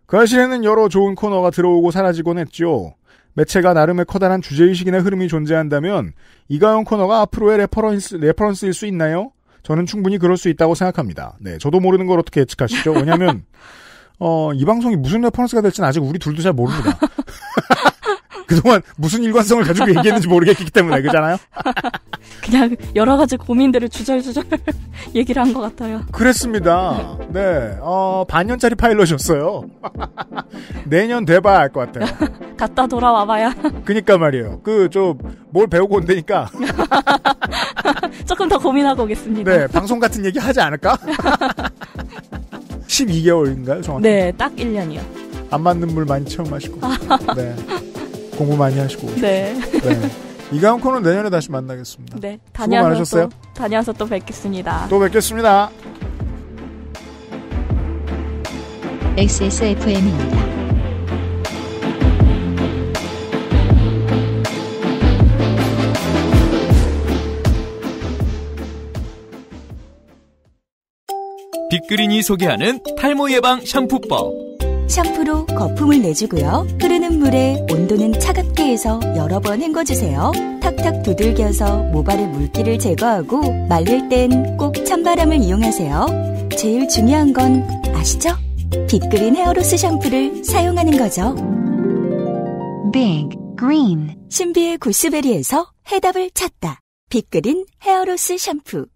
그 사실에는 여러 좋은 코너가 들어오고 사라지곤 했죠. 매체가 나름의 커다란 주제의식이나 흐름이 존재한다면 이가영 코너가 앞으로의 레퍼런스, 레퍼런스일 수 있나요? 저는 충분히 그럴 수 있다고 생각합니다. 네, 저도 모르는 걸 어떻게 예측하시죠? 왜냐하면 어, 이 방송이 무슨 레퍼런스가 될지는 아직 우리 둘도 잘 모릅니다. 그동안 무슨 일관성을 가지고 얘기했는지 모르겠기 때문에 그잖아요. 그냥 여러 가지 고민들을 주절주절 얘기를 한 것 같아요. 그랬습니다. 네, 어, 반년짜리 파일럿이었어요. 내년 돼봐야 알 것 같아요. 갔다 돌아와봐야. 그니까 말이에요. 그 좀 뭘 배우고 온다니까. 조금 더 고민하고 오겠습니다. 네, 방송 같은 얘기 하지 않을까? 12개월인가요, 정확히? 네, 딱 1년이요. 안 맞는 물 많이 채워 마시고. 네. 공부 많이 하시고. 네. 네. 이가운 코는 내년에 다시 만나겠습니다. 네. 다녀와서 또, 다녀와서 또 뵙겠습니다. 또 뵙겠습니다. XSFM입니다. 빅그린이 소개하는 탈모 예방 샴푸법. 샴푸로 거품을 내주고요. 흐르는 물에 온도는 차갑게 해서 여러 번 헹궈주세요. 탁탁 두들겨서 모발의 물기를 제거하고 말릴 땐 꼭 찬바람을 이용하세요. 제일 중요한 건 아시죠? 빅그린 헤어로스 샴푸를 사용하는 거죠. Big Green 신비의 구스베리에서 해답을 찾다. 빅그린 헤어로스 샴푸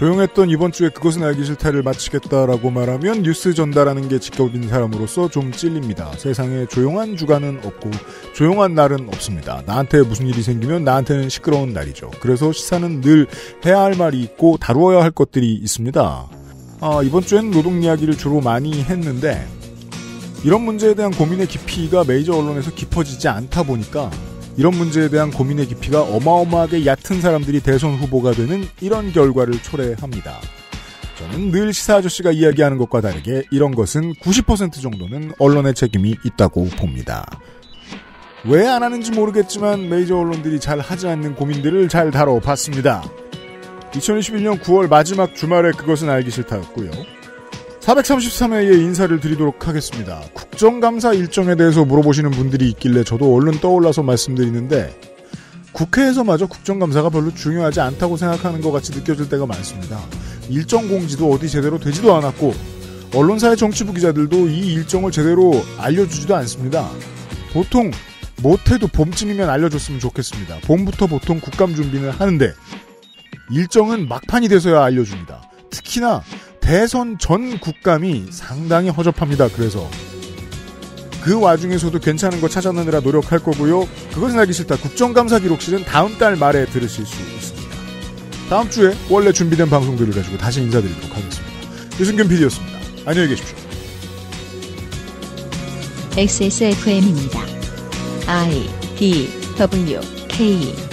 조용했던 이번 주에 그것은 알기 싫다를 마치겠다라고 말하면 뉴스 전달하는 게 직업인 사람으로서 좀 찔립니다. 세상에 조용한 주간은 없고 조용한 날은 없습니다. 나한테 무슨 일이 생기면 나한테는 시끄러운 날이죠. 그래서 시사는 늘 해야 할 말이 있고 다루어야 할 것들이 있습니다. 아, 이번 주엔 노동 이야기를 주로 많이 했는데 이런 문제에 대한 고민의 깊이가 메이저 언론에서 깊어지지 않다 보니까 이런 문제에 대한 고민의 깊이가 어마어마하게 얕은 사람들이 대선 후보가 되는 이런 결과를 초래합니다. 저는 늘 시사 아저씨가 이야기하는 것과 다르게 이런 것은 90% 정도는 언론의 책임이 있다고 봅니다. 왜 안 하는지 모르겠지만 메이저 언론들이 잘 하지 않는 고민들을 잘 다뤄봤습니다. 2021년 9월 마지막 주말에 그것은 알기 싫다였고요. 433회에 인사를 드리도록 하겠습니다. 국정감사 일정에 대해서 물어보시는 분들이 있길래 저도 얼른 떠올라서 말씀드리는데 국회에서마저 국정감사가 별로 중요하지 않다고 생각하는 것 같이 느껴질 때가 많습니다. 일정 공지도 어디 제대로 되지도 않았고 언론사의 정치부 기자들도 이 일정을 제대로 알려주지도 않습니다. 보통 못해도 봄쯤이면 알려줬으면 좋겠습니다. 봄부터 보통 국감 준비는 하는데 일정은 막판이 돼서야 알려줍니다. 특히나 대선 전 국감이 상당히 허접합니다. 그래서 그 와중에서도 괜찮은 거 찾아내느라 노력할 거고요. 그것은 알기 싫다. 국정감사 기록실은 다음 달 말에 들으실 수 있습니다. 다음 주에 원래 준비된 방송들을 가지고 다시 인사드리도록 하겠습니다. 유승균 PD였습니다. 안녕히 계십시오. XSFM입니다. I D W K